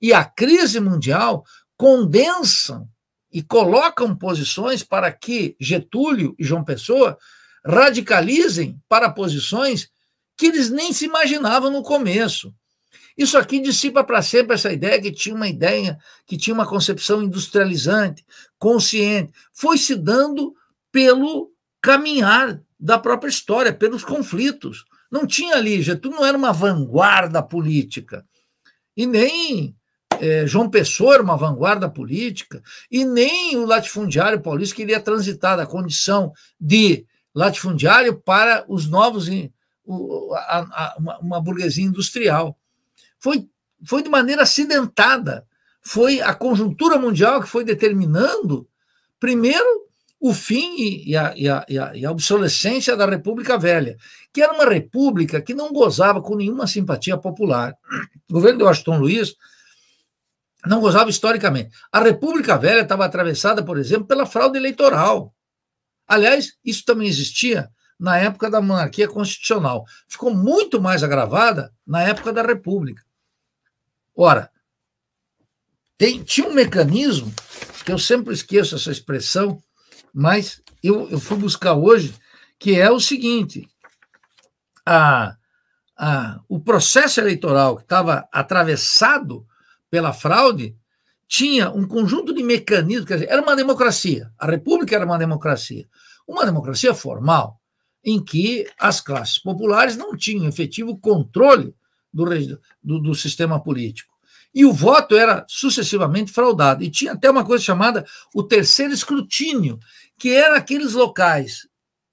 e a crise mundial condensam e colocam posições para que Getúlio e João Pessoa radicalizem para posições que eles nem se imaginavam no começo. Isso aqui dissipa para sempre essa ideia que tinha uma ideia, que tinha uma concepção industrializante, consciente. Foi se dando pelo caminhar da própria história, pelos conflitos. Não tinha ali, Getúlio não era uma vanguarda política. E nem é, João Pessoa era uma vanguarda política, e nem o latifundiário paulista queria transitar da condição de latifundiário para os novos a, a, uma, uma burguesia industrial. Foi, foi de maneira acidentada. Foi a conjuntura mundial que foi determinando, primeiro, o fim e a, e, a, e, a, obsolescência da República Velha, que era uma república que não gozava com nenhuma simpatia popular. O governo de Washington Luiz não gozava historicamente. A República Velha estava atravessada, por exemplo, pela fraude eleitoral. Aliás, isso também existia na época da monarquia constitucional. Ficou muito mais agravada na época da República. Ora, tem, tinha um mecanismo, que eu sempre esqueço essa expressão, mas eu, eu fui buscar hoje, que é o seguinte: a, a, o processo eleitoral que estava atravessado pela fraude tinha um conjunto de mecanismos, quer dizer, era uma democracia. A República era uma democracia. Uma democracia formal, em que as classes populares não tinham efetivo controle do, do, do sistema político. E o voto era sucessivamente fraudado. E tinha até uma coisa chamada o terceiro escrutínio, que era aqueles locais,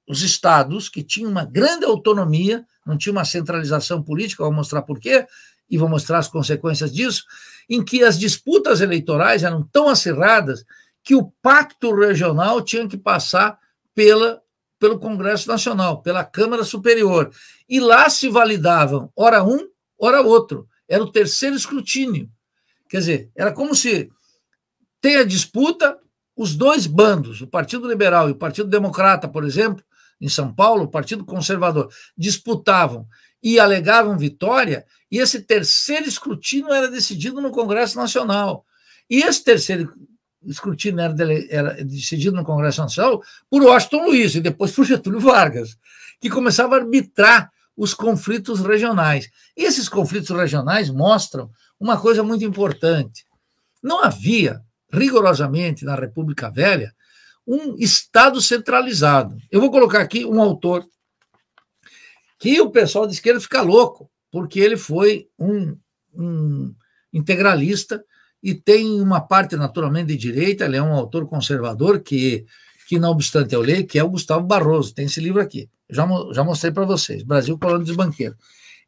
os estados, que tinham uma grande autonomia, não tinha uma centralização política, vou mostrar por quê, e vou mostrar as consequências disso, em que as disputas eleitorais eram tão acirradas que o pacto regional tinha que passar pela pelo Congresso Nacional, pela Câmara Superior. E lá se validavam, ora um, ora outro. Era o terceiro escrutínio. Quer dizer, era como se tem a disputa, os dois bandos, o Partido Liberal e o Partido Democrata, por exemplo, em São Paulo, o Partido Conservador, disputavam e alegavam vitória, e esse terceiro escrutínio era decidido no Congresso Nacional. E esse terceiro escrutínio né, era, dele, era, decidido no Congresso Nacional por Washington Luiz e depois por Getúlio Vargas, que começava a arbitrar os conflitos regionais. E esses conflitos regionais mostram uma coisa muito importante. Não havia, rigorosamente, na República Velha, um Estado centralizado. Eu vou colocar aqui um autor que o pessoal de esquerda fica louco, porque ele foi um, um integralista e tem uma parte naturalmente de direita, ele é um autor conservador que, que não obstante eu leio, que é o Gustavo Barroso, tem esse livro aqui, já, já mostrei para vocês, Brasil Colônia dos Banqueiros.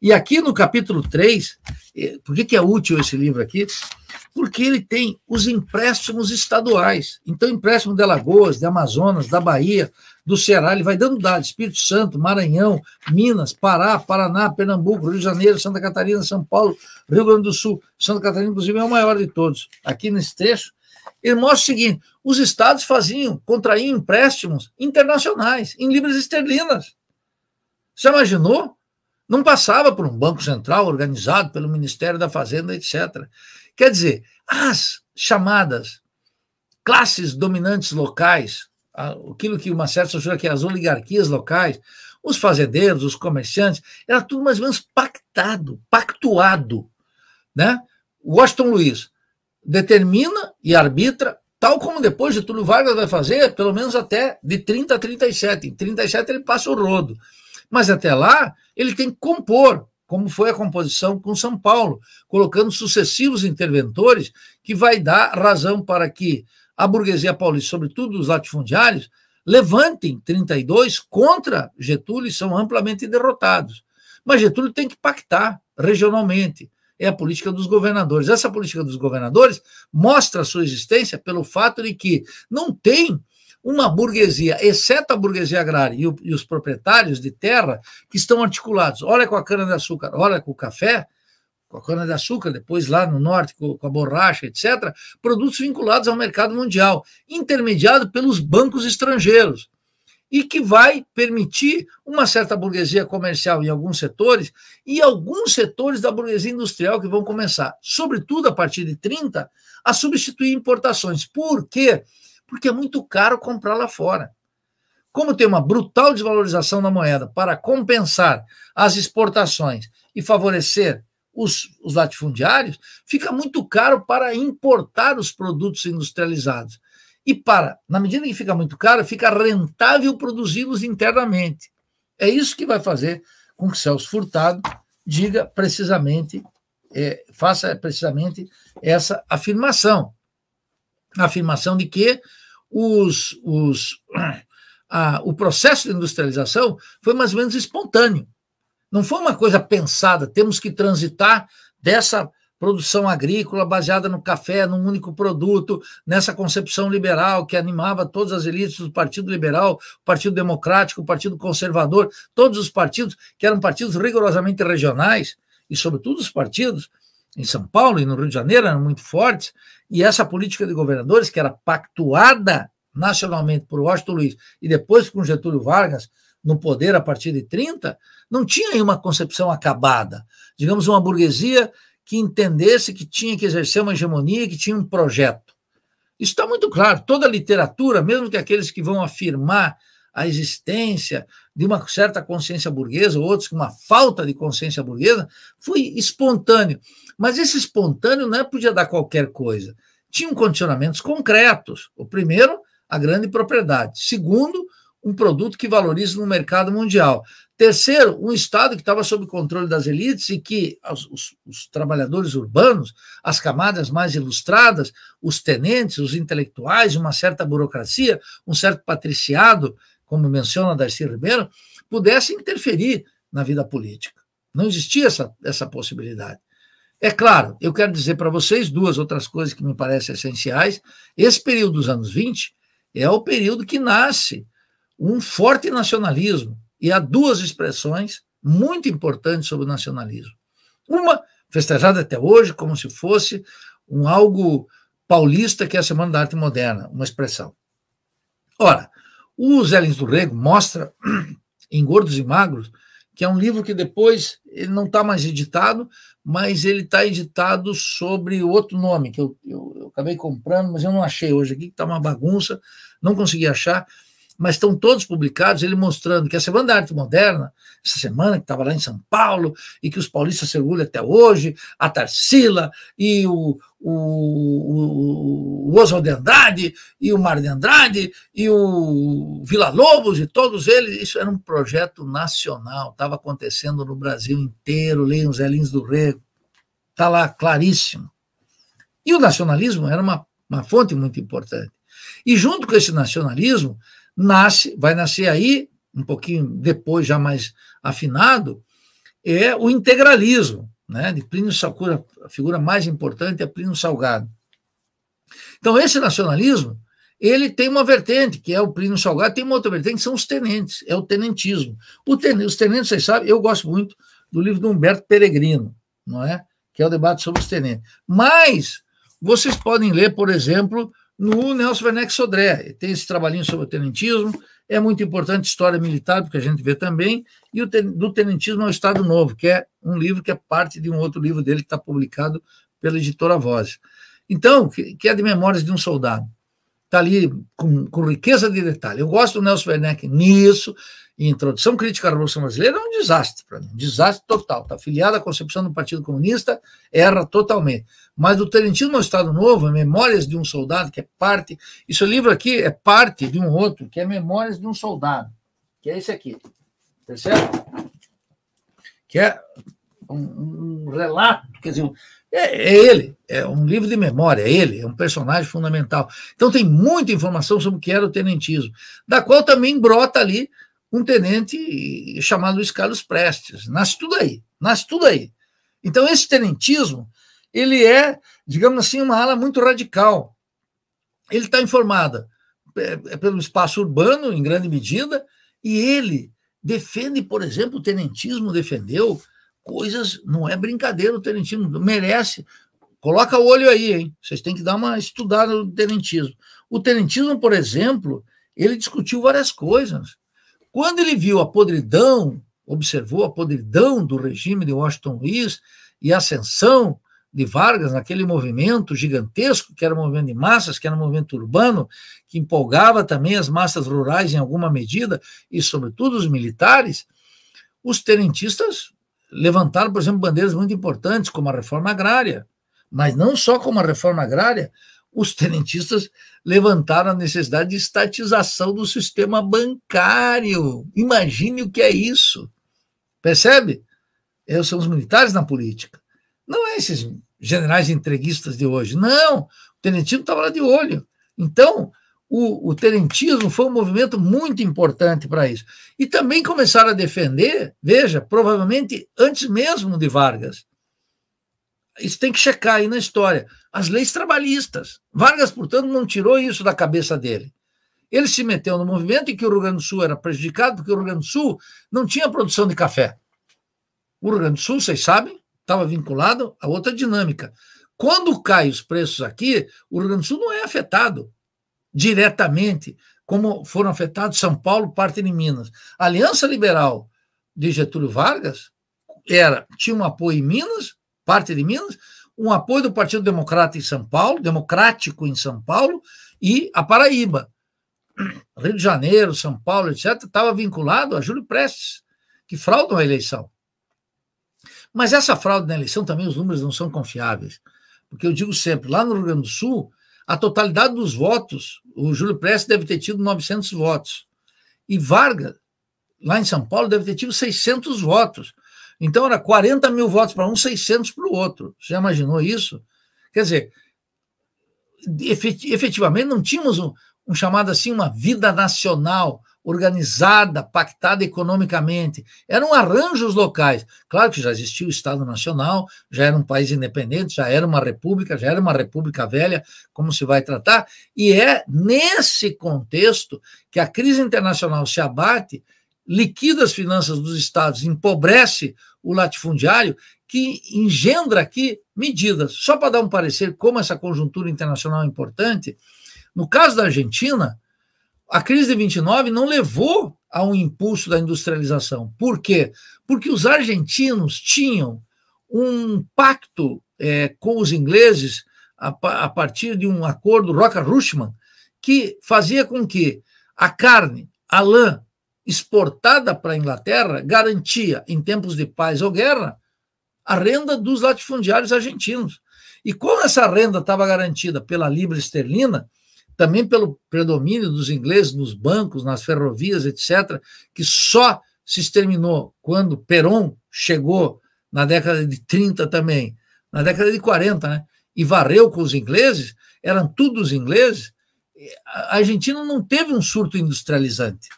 E aqui no capítulo 3, eh, por que, que é útil esse livro aqui? Porque ele tem os empréstimos estaduais. Então, empréstimo de Alagoas, de Amazonas, da Bahia, do Ceará, ele vai dando dados: Espírito Santo, Maranhão, Minas, Pará, Paraná, Pernambuco, Rio de Janeiro, Santa Catarina, São Paulo, Rio Grande do Sul. Santa Catarina, inclusive, é o maior de todos. Aqui nesse trecho, ele mostra o seguinte: os estados faziam, contraíam empréstimos internacionais em libras esterlinas. Você imaginou? Não passava por um banco central organizado pelo Ministério da Fazenda, etc. Quer dizer, as chamadas classes dominantes locais aquilo que o Marcelo sugere que as oligarquias locais, os fazendeiros, os comerciantes, era tudo mais ou menos pactado, pactuado. Né? Washington Luiz determina e arbitra, tal como depois Getúlio Vargas vai fazer, pelo menos até de 30 a 37. Em 37 ele passa o rodo. Mas até lá, ele tem que compor, como foi a composição com São Paulo, colocando sucessivos interventores que vai dar razão para que a burguesia paulista, sobretudo os latifundiários, levantem 32 contra Getúlio e são amplamente derrotados. Mas Getúlio tem que pactar regionalmente. É a política dos governadores. Essa política dos governadores mostra a sua existência pelo fato de que não tem uma burguesia, exceto a burguesia agrária e, o, e os proprietários de terra, que estão articulados. Olha com a cana-de-açúcar, olha com o café, com a cana-de-açúcar, depois lá no norte com, a borracha, etc., produtos vinculados ao mercado mundial, intermediado pelos bancos estrangeiros, e que vai permitir uma certa burguesia comercial em alguns setores e alguns setores da burguesia industrial que vão começar, sobretudo a partir de 30, a substituir importações. Por quê? Porque é muito caro comprar lá fora. Como tem uma brutal desvalorização da moeda para compensar as exportações e favorecer os, os latifundiários, fica muito caro para importar os produtos industrializados. E para, na medida que fica muito caro, fica rentável produzi-los internamente. É isso que vai fazer com que Celso Furtado diga precisamente, é, faça precisamente essa afirmação. A afirmação de que os, os, a, o processo de industrialização foi mais ou menos espontâneo. Não foi uma coisa pensada, temos que transitar dessa produção agrícola baseada no café, num único produto, nessa concepção liberal que animava todas as elites do Partido Liberal, Partido Democrático, Partido Conservador, todos os partidos que eram partidos rigorosamente regionais e sobretudo os partidos em São Paulo e no Rio de Janeiro eram muito fortes, e essa política de governadores que era pactuada nacionalmente por Washington Luiz e depois com Getúlio Vargas, no poder a partir de 30, não tinha uma concepção acabada. Digamos, uma burguesia que entendesse que tinha que exercer uma hegemonia, que tinha um projeto. Isso está muito claro. Toda a literatura, mesmo que aqueles que vão afirmar a existência de uma certa consciência burguesa, outros com uma falta de consciência burguesa, foi espontâneo. Mas esse espontâneo não é podia dar qualquer coisa. Tinham condicionamentos concretos. O primeiro, a grande propriedade. Segundo, um produto que valoriza no mercado mundial. Terceiro, um Estado que estava sob controle das elites e que os, os, os, trabalhadores urbanos, as camadas mais ilustradas, os tenentes, os intelectuais, uma certa burocracia, um certo patriciado, como menciona Darcy Ribeiro, pudessem interferir na vida política. Não existia essa, essa possibilidade. É claro, eu quero dizer para vocês duas outras coisas que me parecem essenciais. Esse período dos anos 20 é o período que nasce um forte nacionalismo. E há duas expressões muito importantes sobre o nacionalismo. Uma, festejada até hoje, como se fosse um algo paulista, que é a Semana da Arte Moderna, uma expressão. Ora, o Zé Lins do Rego mostra, em Gordos e Magros, que é um livro que depois ele não está mais editado, mas ele está editado sobre outro nome, que eu, eu, eu acabei comprando, mas eu não achei hoje aqui, que está uma bagunça, não consegui achar mas estão todos publicados, ele mostrando que a Semana da Arte Moderna, essa semana que estava lá em São Paulo, e que os paulistas se orgulham até hoje, a Tarsila e o, o, o, o Oswald Andrade, e o Mar de Andrade, e o Vila Lobos, e todos eles, isso era um projeto nacional, estava acontecendo no Brasil inteiro, leiam os Elins do Rego, está lá claríssimo. E o nacionalismo era uma, uma fonte muito importante. E junto com esse nacionalismo, nasce, vai nascer aí, um pouquinho depois, já mais afinado, é o integralismo, né? De Plínio Sacura, a figura mais importante é Plínio Salgado. Então, esse nacionalismo, ele tem uma vertente, que é o Plínio Salgado, tem uma outra vertente, que são os tenentes, é o tenentismo. O os tenentes, vocês sabem, eu gosto muito do livro do Humberto Peregrino, não é? Que é o debate sobre os tenentes. Mas vocês podem ler, por exemplo, no Nelson Werneck Sodré. Tem esse trabalhinho sobre o tenentismo, é muito importante história militar, porque a gente vê também, e o ten, do tenentismo ao é Estado Novo, que é um livro que é parte de um outro livro dele que está publicado pela editora Voz. Então, que, que, é de Memórias de um Soldado. Está ali com, com riqueza de detalhe. Eu gosto do Nelson Werneck nisso, Introdução Crítica à Revolução Brasileira é um desastre para mim, um desastre total. Está afiliada à concepção do Partido Comunista, erra totalmente. Mas o Terentino no Estado Novo, é Memórias de um Soldado, que é parte. Esse livro aqui é parte de um outro, que é Memórias de um Soldado, que é esse aqui. Percebe? Que é um, um relato, quer dizer, é, é, ele, é um livro de memória, é ele, é um personagem fundamental. Então tem muita informação sobre o que era o tenentismo, da qual também brota ali um tenente chamado Luiz Carlos Prestes. Nasce tudo aí, nasce tudo aí. Então, esse tenentismo, ele é, digamos assim, uma ala muito radical. Ele está informada é, é pelo espaço urbano, em grande medida, e ele defende, por exemplo, o tenentismo defendeu coisas, não é brincadeira o tenentismo, merece. Coloca o olho aí, hein? Vocês têm que dar uma estudada no tenentismo. O tenentismo, por exemplo, ele discutiu várias coisas. Quando ele viu a podridão, observou a podridão do regime de Washington Luiz e a ascensão de Vargas naquele movimento gigantesco, que era o movimento de massas, que era o movimento urbano, que empolgava também as massas rurais em alguma medida, e sobretudo os militares, os tenentistas levantaram, por exemplo, bandeiras muito importantes, como a reforma agrária, mas não só como a reforma agrária, os tenentistas levantaram a necessidade de estatização do sistema bancário. Imagine o que é isso. Percebe? Eu são os militares na política. Não é esses generais entreguistas de hoje. Não! O tenentismo estava lá de olho. Então, o, o tenentismo foi um movimento muito importante para isso. E também começaram a defender, veja, provavelmente antes mesmo de Vargas, isso tem que checar aí na história. As leis trabalhistas. Vargas, portanto, não tirou isso da cabeça dele. Ele se meteu no movimento em que o Rio Grande do Sul era prejudicado, porque o Rio Grande do Sul não tinha produção de café. O Rio Grande do Sul, vocês sabem, estava vinculado a outra dinâmica. Quando caem os preços aqui, o Rio Grande do Sul não é afetado diretamente, como foram afetados São Paulo, parte de Minas. A Aliança Liberal de Getúlio Vargas era tinha um apoio em Minas parte de Minas, um apoio do Partido Democrata em São Paulo, Democrático em São Paulo e a Paraíba. Rio de Janeiro, São Paulo, etc., estava vinculado a Júlio Prestes, que fraudam a eleição. Mas essa fraude na eleição também os números não são confiáveis. Porque eu digo sempre, lá no Rio Grande do Sul, a totalidade dos votos, o Júlio Prestes deve ter tido 900 votos. E Vargas, lá em São Paulo, deve ter tido 600 votos. Então era 40 mil votos para um, 600 para o outro. Você já imaginou isso? Quer dizer, efetivamente não tínhamos um, um chamado assim, uma vida nacional organizada, pactada economicamente. Eram arranjos locais. Claro que já existia o Estado Nacional, já era um país independente, já era uma república, já era uma república velha, como se vai tratar. E é nesse contexto que a crise internacional se abate liquida as finanças dos estados, empobrece o latifundiário, que engendra aqui medidas. Só para dar um parecer como essa conjuntura internacional é importante, no caso da Argentina, a crise de 29 não levou a um impulso da industrialização. Por quê? Porque os argentinos tinham um pacto é, com os ingleses a, a, partir de um acordo Roca-Rushman que fazia com que a carne, a lã, exportada para a Inglaterra garantia, em tempos de paz ou guerra, a renda dos latifundiários argentinos. E como essa renda estava garantida pela libra esterlina, também pelo predomínio dos ingleses nos bancos, nas ferrovias, etc., que só se exterminou quando Perón chegou na década de 30 também, na década de 40, né? E varreu com os ingleses, eram todos ingleses. A Argentina não teve um surto industrializante.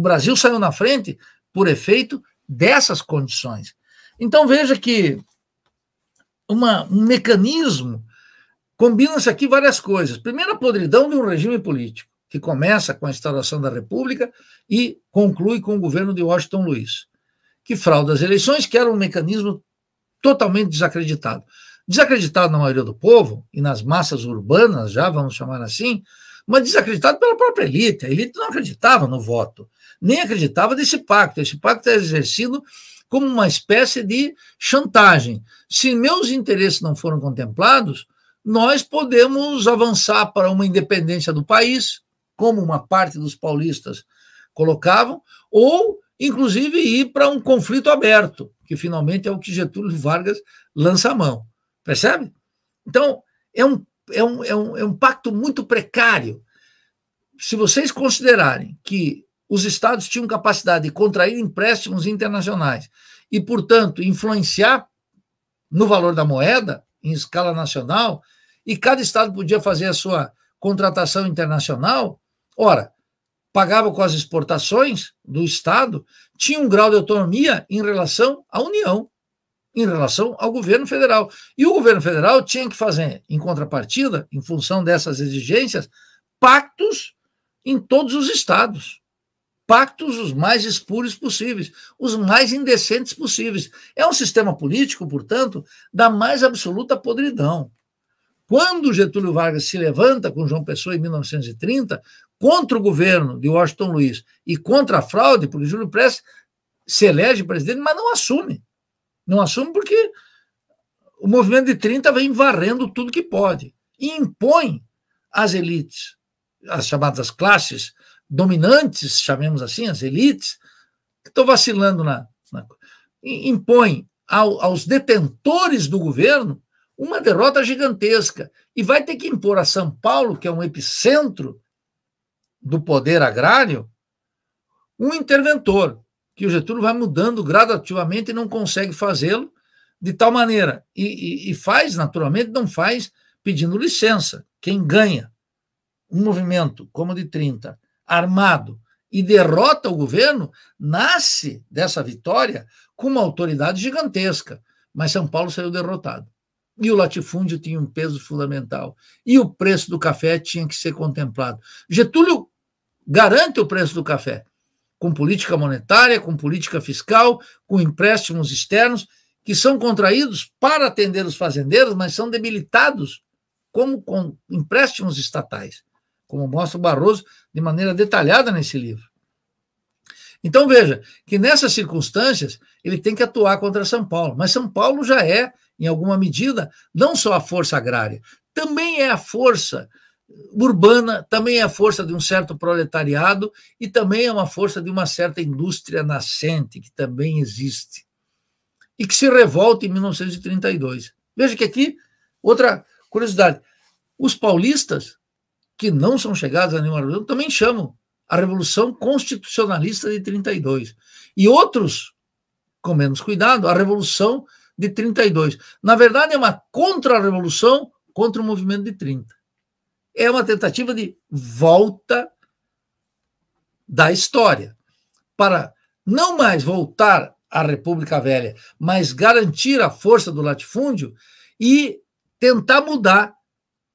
O Brasil saiu na frente por efeito dessas condições. Então veja que uma, um mecanismo combinam-se aqui várias coisas. Primeiro, a podridão de um regime político, que começa com a instauração da República e conclui com o governo de Washington Luiz, que frauda as eleições, que era um mecanismo totalmente desacreditado. Desacreditado na maioria do povo e nas massas urbanas, já vamos chamar assim, mas desacreditado pela própria elite. A elite não acreditava no voto nem acreditava desse pacto. Esse pacto é exercido como uma espécie de chantagem. Se meus interesses não foram contemplados, nós podemos avançar para uma independência do país, como uma parte dos paulistas colocavam, ou inclusive ir para um conflito aberto, que finalmente é o que Getúlio Vargas lança a mão. Percebe? Então, é um, é um, é um, é um pacto muito precário. Se vocês considerarem que os estados tinham capacidade de contrair empréstimos internacionais e, portanto, influenciar no valor da moeda em escala nacional, e cada estado podia fazer a sua contratação internacional. Ora, pagava com as exportações do estado, tinha um grau de autonomia em relação à União, em relação ao governo federal. E o governo federal tinha que fazer, em contrapartida, em função dessas exigências, pactos em todos os estados pactos os mais espúrios possíveis, os mais indecentes possíveis. É um sistema político, portanto, da mais absoluta podridão. Quando Getúlio Vargas se levanta com João Pessoa em 1930 contra o governo de Washington Luiz e contra a fraude, porque Júlio Prestes se elege presidente, mas não assume. Não assume porque o movimento de 30 vem varrendo tudo que pode e impõe às elites, as chamadas classes dominantes, chamemos assim, as elites, que estão vacilando na, na impõe ao, aos detentores do governo uma derrota gigantesca e vai ter que impor a São Paulo, que é um epicentro do poder agrário, um interventor, que o Getúlio vai mudando gradativamente e não consegue fazê-lo de tal maneira. E, e, e, faz, naturalmente, não faz pedindo licença. Quem ganha um movimento como o de 30 armado e derrota o governo, nasce dessa vitória com uma autoridade gigantesca. Mas São Paulo saiu derrotado. E o latifúndio tinha um peso fundamental. E o preço do café tinha que ser contemplado. Getúlio garante o preço do café, com política monetária, com política fiscal, com empréstimos externos, que são contraídos para atender os fazendeiros, mas são debilitados como com empréstimos estatais como mostra o Barroso de maneira detalhada nesse livro. Então veja que nessas circunstâncias ele tem que atuar contra São Paulo, mas São Paulo já é, em alguma medida, não só a força agrária, também é a força urbana, também é a força de um certo proletariado e também é uma força de uma certa indústria nascente que também existe e que se revolta em 1932. Veja que aqui outra curiosidade, os paulistas que não são chegados a nenhuma revolução também chamam a Revolução Constitucionalista de 32. E outros, com menos cuidado, a Revolução de 32. Na verdade, é uma contra-revolução contra o movimento de 30. É uma tentativa de volta da história para não mais voltar à República Velha, mas garantir a força do latifúndio e tentar mudar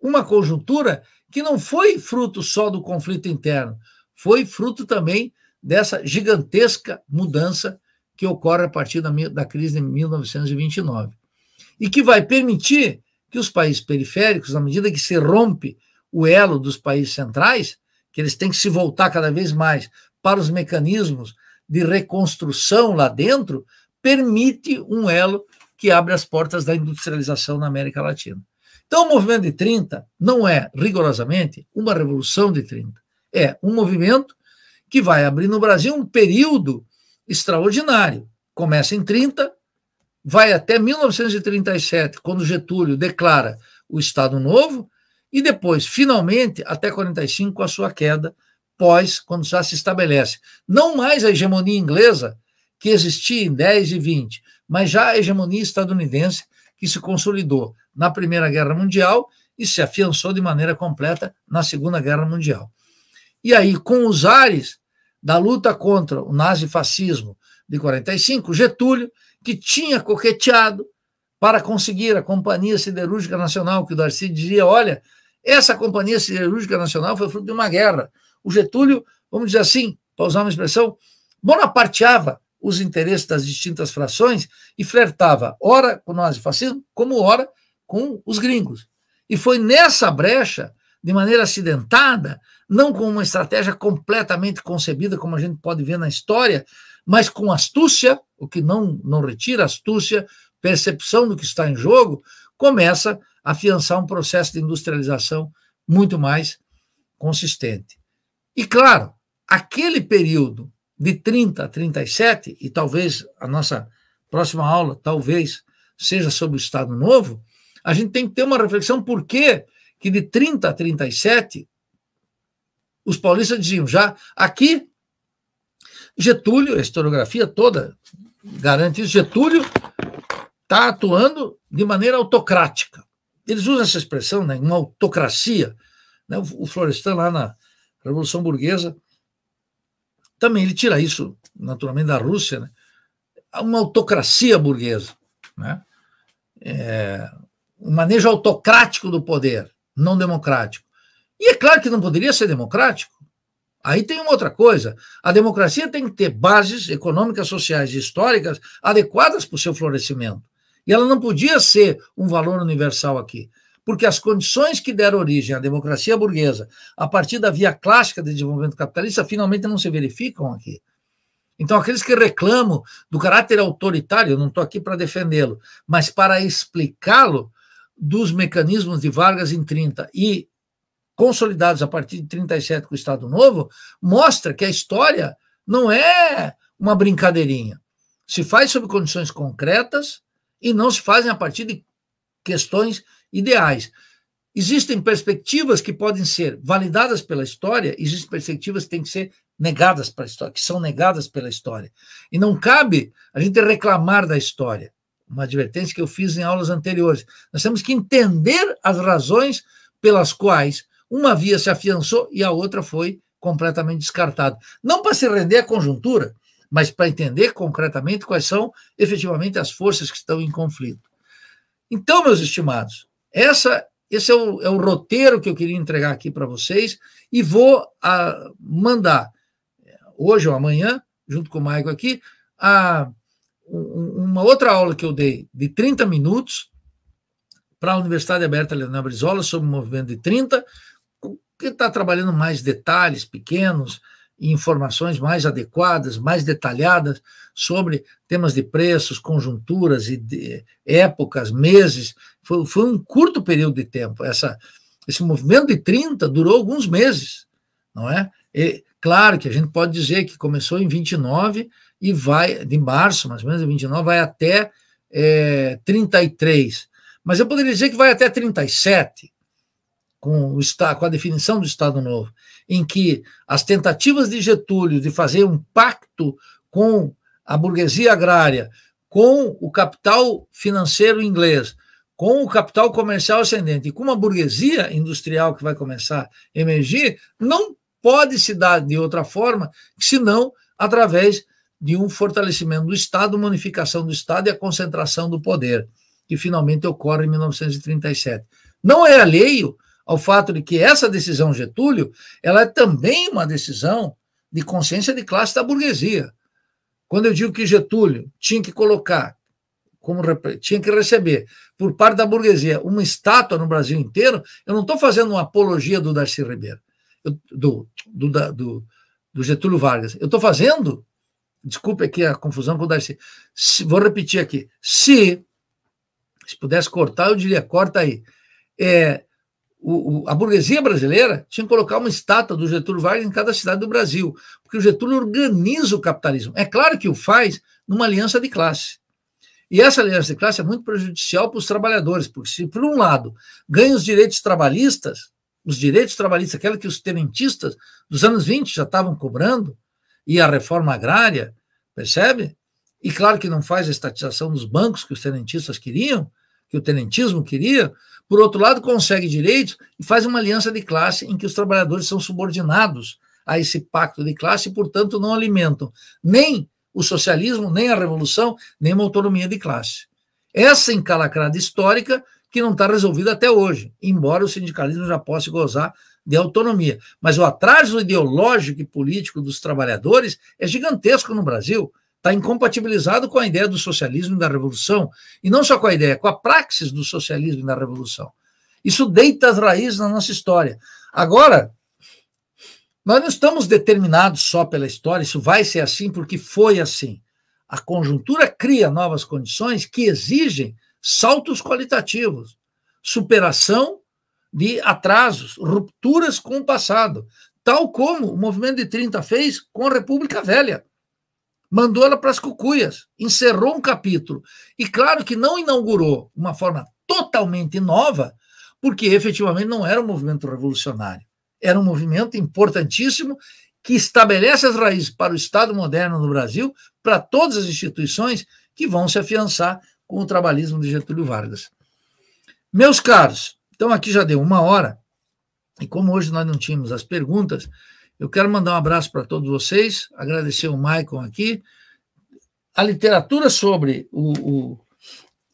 uma conjuntura que não foi fruto só do conflito interno, foi fruto também dessa gigantesca mudança que ocorre a partir da, da crise de 1929 e que vai permitir que os países periféricos, na medida que se rompe o elo dos países centrais, que eles têm que se voltar cada vez mais para os mecanismos de reconstrução lá dentro, permite um elo que abre as portas da industrialização na América Latina. Então, o movimento de 30 não é, rigorosamente, uma revolução de 30. É um movimento que vai abrir no Brasil um período extraordinário. Começa em 30, vai até 1937, quando Getúlio declara o Estado Novo, e depois, finalmente, até 45, com a sua queda, pós, quando já se estabelece. Não mais a hegemonia inglesa, que existia em 10 e 20, mas já a hegemonia estadunidense, que se consolidou na Primeira Guerra Mundial e se afiançou de maneira completa na Segunda Guerra Mundial. E aí, com os ares da luta contra o nazifascismo de 45, Getúlio, que tinha coqueteado para conseguir a Companhia Siderúrgica Nacional, que o Darcy dizia, olha, essa Companhia Siderúrgica Nacional foi fruto de uma guerra. O Getúlio, vamos dizer assim, para usar uma expressão, bonaparteava os interesses das distintas frações e flertava, ora com o nazifascismo, como ora com os gringos. E foi nessa brecha, de maneira acidentada, não com uma estratégia completamente concebida, como a gente pode ver na história, mas com astúcia, o que não, não retira astúcia, percepção do que está em jogo, começa a afiançar um processo de industrialização muito mais consistente. E, claro, aquele período de 30 a 37, e talvez a nossa próxima aula talvez seja sobre o Estado Novo, a gente tem que ter uma reflexão por que que de 30 a 37 os paulistas diziam já aqui Getúlio, a historiografia toda garante isso, Getúlio está atuando de maneira autocrática. Eles usam essa expressão, né, uma autocracia. Né? O Florestan, lá na Revolução Burguesa, também ele tira isso, naturalmente, da Rússia, né? uma autocracia burguesa, né? É, um manejo autocrático do poder, não democrático. E é claro que não poderia ser democrático. Aí tem uma outra coisa: a democracia tem que ter bases econômicas, sociais e históricas adequadas para o seu florescimento. E ela não podia ser um valor universal aqui porque as condições que deram origem à democracia burguesa, a partir da via clássica de desenvolvimento capitalista, finalmente não se verificam aqui. Então, aqueles que reclamam do caráter autoritário, não estou aqui para defendê-lo, mas para explicá-lo dos mecanismos de Vargas em 30 e consolidados a partir de 37 com o Estado Novo, mostra que a história não é uma brincadeirinha. Se faz sob condições concretas e não se fazem a partir de questões ideais. Existem perspectivas que podem ser validadas pela história, existem perspectivas que têm que ser negadas pela história, que são negadas pela história. E não cabe a gente reclamar da história. Uma advertência que eu fiz em aulas anteriores. Nós temos que entender as razões pelas quais uma via se afiançou e a outra foi completamente descartada. Não para se render à conjuntura, mas para entender concretamente quais são efetivamente as forças que estão em conflito. Então, meus estimados, essa, esse é o, é o roteiro que eu queria entregar aqui para vocês e vou a, ah, mandar eh, hoje ou amanhã, junto com o Maico aqui, a, ah, um, uma outra aula que eu dei de 30 minutos para a Universidade Aberta Leonel Brizola sobre o movimento de 30, que está trabalhando mais detalhes pequenos, informações mais adequadas, mais detalhadas sobre temas de preços, conjunturas e épocas, meses. Foi, foi, um curto período de tempo. Essa, esse movimento de 30 durou alguns meses, não é? E, claro que a gente pode dizer que começou em 29 e vai, de março, mais ou menos, de 29, vai até é, eh, 33. Mas eu poderia dizer que vai até 37, com, o, com a definição do Estado Novo, em que as tentativas de Getúlio de fazer um pacto com a burguesia agrária, com o capital financeiro inglês, com o capital comercial ascendente e com uma burguesia industrial que vai começar a emergir, não pode se dar de outra forma senão através de um fortalecimento do Estado, uma unificação do Estado e a concentração do poder, que finalmente ocorre em 1937. Não é alheio ao fato de que essa decisão Getúlio, ela é também uma decisão de consciência de classe da burguesia. Quando eu digo que Getúlio tinha que colocar, como tinha que receber por parte da burguesia uma estátua no Brasil inteiro, eu não estou fazendo uma apologia do Darcy Ribeiro, eu, do, do, da, do, do Getúlio Vargas. Eu estou fazendo, desculpe aqui a confusão com o Darcy, se, vou repetir aqui, se, se pudesse cortar, eu diria, corta aí, é, o, o, a burguesia brasileira tinha que colocar uma estátua do Getúlio Vargas em cada cidade do Brasil, porque o Getúlio organiza o capitalismo. É claro que o faz numa aliança de classe. E essa aliança de classe é muito prejudicial para os trabalhadores, porque se, por um lado, ganha os direitos trabalhistas, os direitos trabalhistas, aquela que os tenentistas dos anos 20 já estavam cobrando, e a reforma agrária, percebe? E claro que não faz a estatização dos bancos que os tenentistas queriam, que o tenentismo queria, por outro lado, consegue direitos e faz uma aliança de classe em que os trabalhadores são subordinados a esse pacto de classe e, portanto, não alimentam nem o socialismo, nem a revolução, nem uma autonomia de classe. Essa encalacrada histórica que não está resolvida até hoje, embora o sindicalismo já possa gozar de autonomia. Mas o atraso ideológico e político dos trabalhadores é gigantesco no Brasil está incompatibilizado com a ideia do socialismo e da revolução, e não só com a ideia, com a praxis do socialismo e da revolução. Isso deita as raízes na nossa história. Agora, nós não estamos determinados só pela história, isso vai ser assim porque foi assim. A conjuntura cria novas condições que exigem saltos qualitativos, superação de atrasos, rupturas com o passado, tal como o movimento de 30 fez com a República Velha mandou ela para as cucuias, encerrou um capítulo. E claro que não inaugurou uma forma totalmente nova, porque efetivamente não era um movimento revolucionário. Era um movimento importantíssimo que estabelece as raízes para o Estado moderno no Brasil, para todas as instituições que vão se afiançar com o trabalhismo de Getúlio Vargas. Meus caros, então aqui já deu uma hora, e como hoje nós não tínhamos as perguntas, eu quero mandar um abraço para todos vocês, agradecer o Maicon aqui. A literatura sobre o, o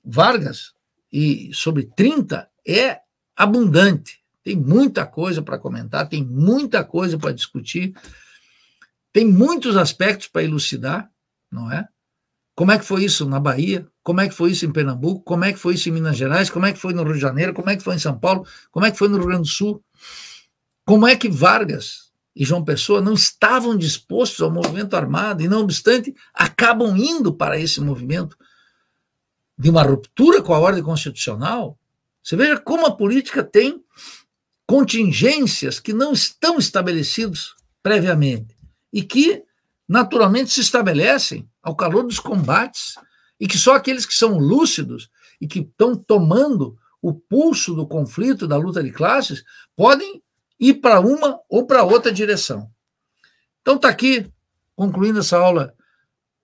Vargas e sobre 30 é abundante. Tem muita coisa para comentar, tem muita coisa para discutir, tem muitos aspectos para elucidar, não é? Como é que foi isso na Bahia? Como é que foi isso em Pernambuco? Como é que foi isso em Minas Gerais? Como é que foi no Rio de Janeiro? Como é que foi em São Paulo? Como é que foi no Rio Grande do Sul? Como é que Vargas e João Pessoa não estavam dispostos ao movimento armado, e não obstante, acabam indo para esse movimento de uma ruptura com a ordem constitucional. Você veja como a política tem contingências que não estão estabelecidos previamente e que naturalmente se estabelecem ao calor dos combates e que só aqueles que são lúcidos e que estão tomando o pulso do conflito, da luta de classes, podem ir para uma ou para outra direção. Então, está aqui, concluindo essa aula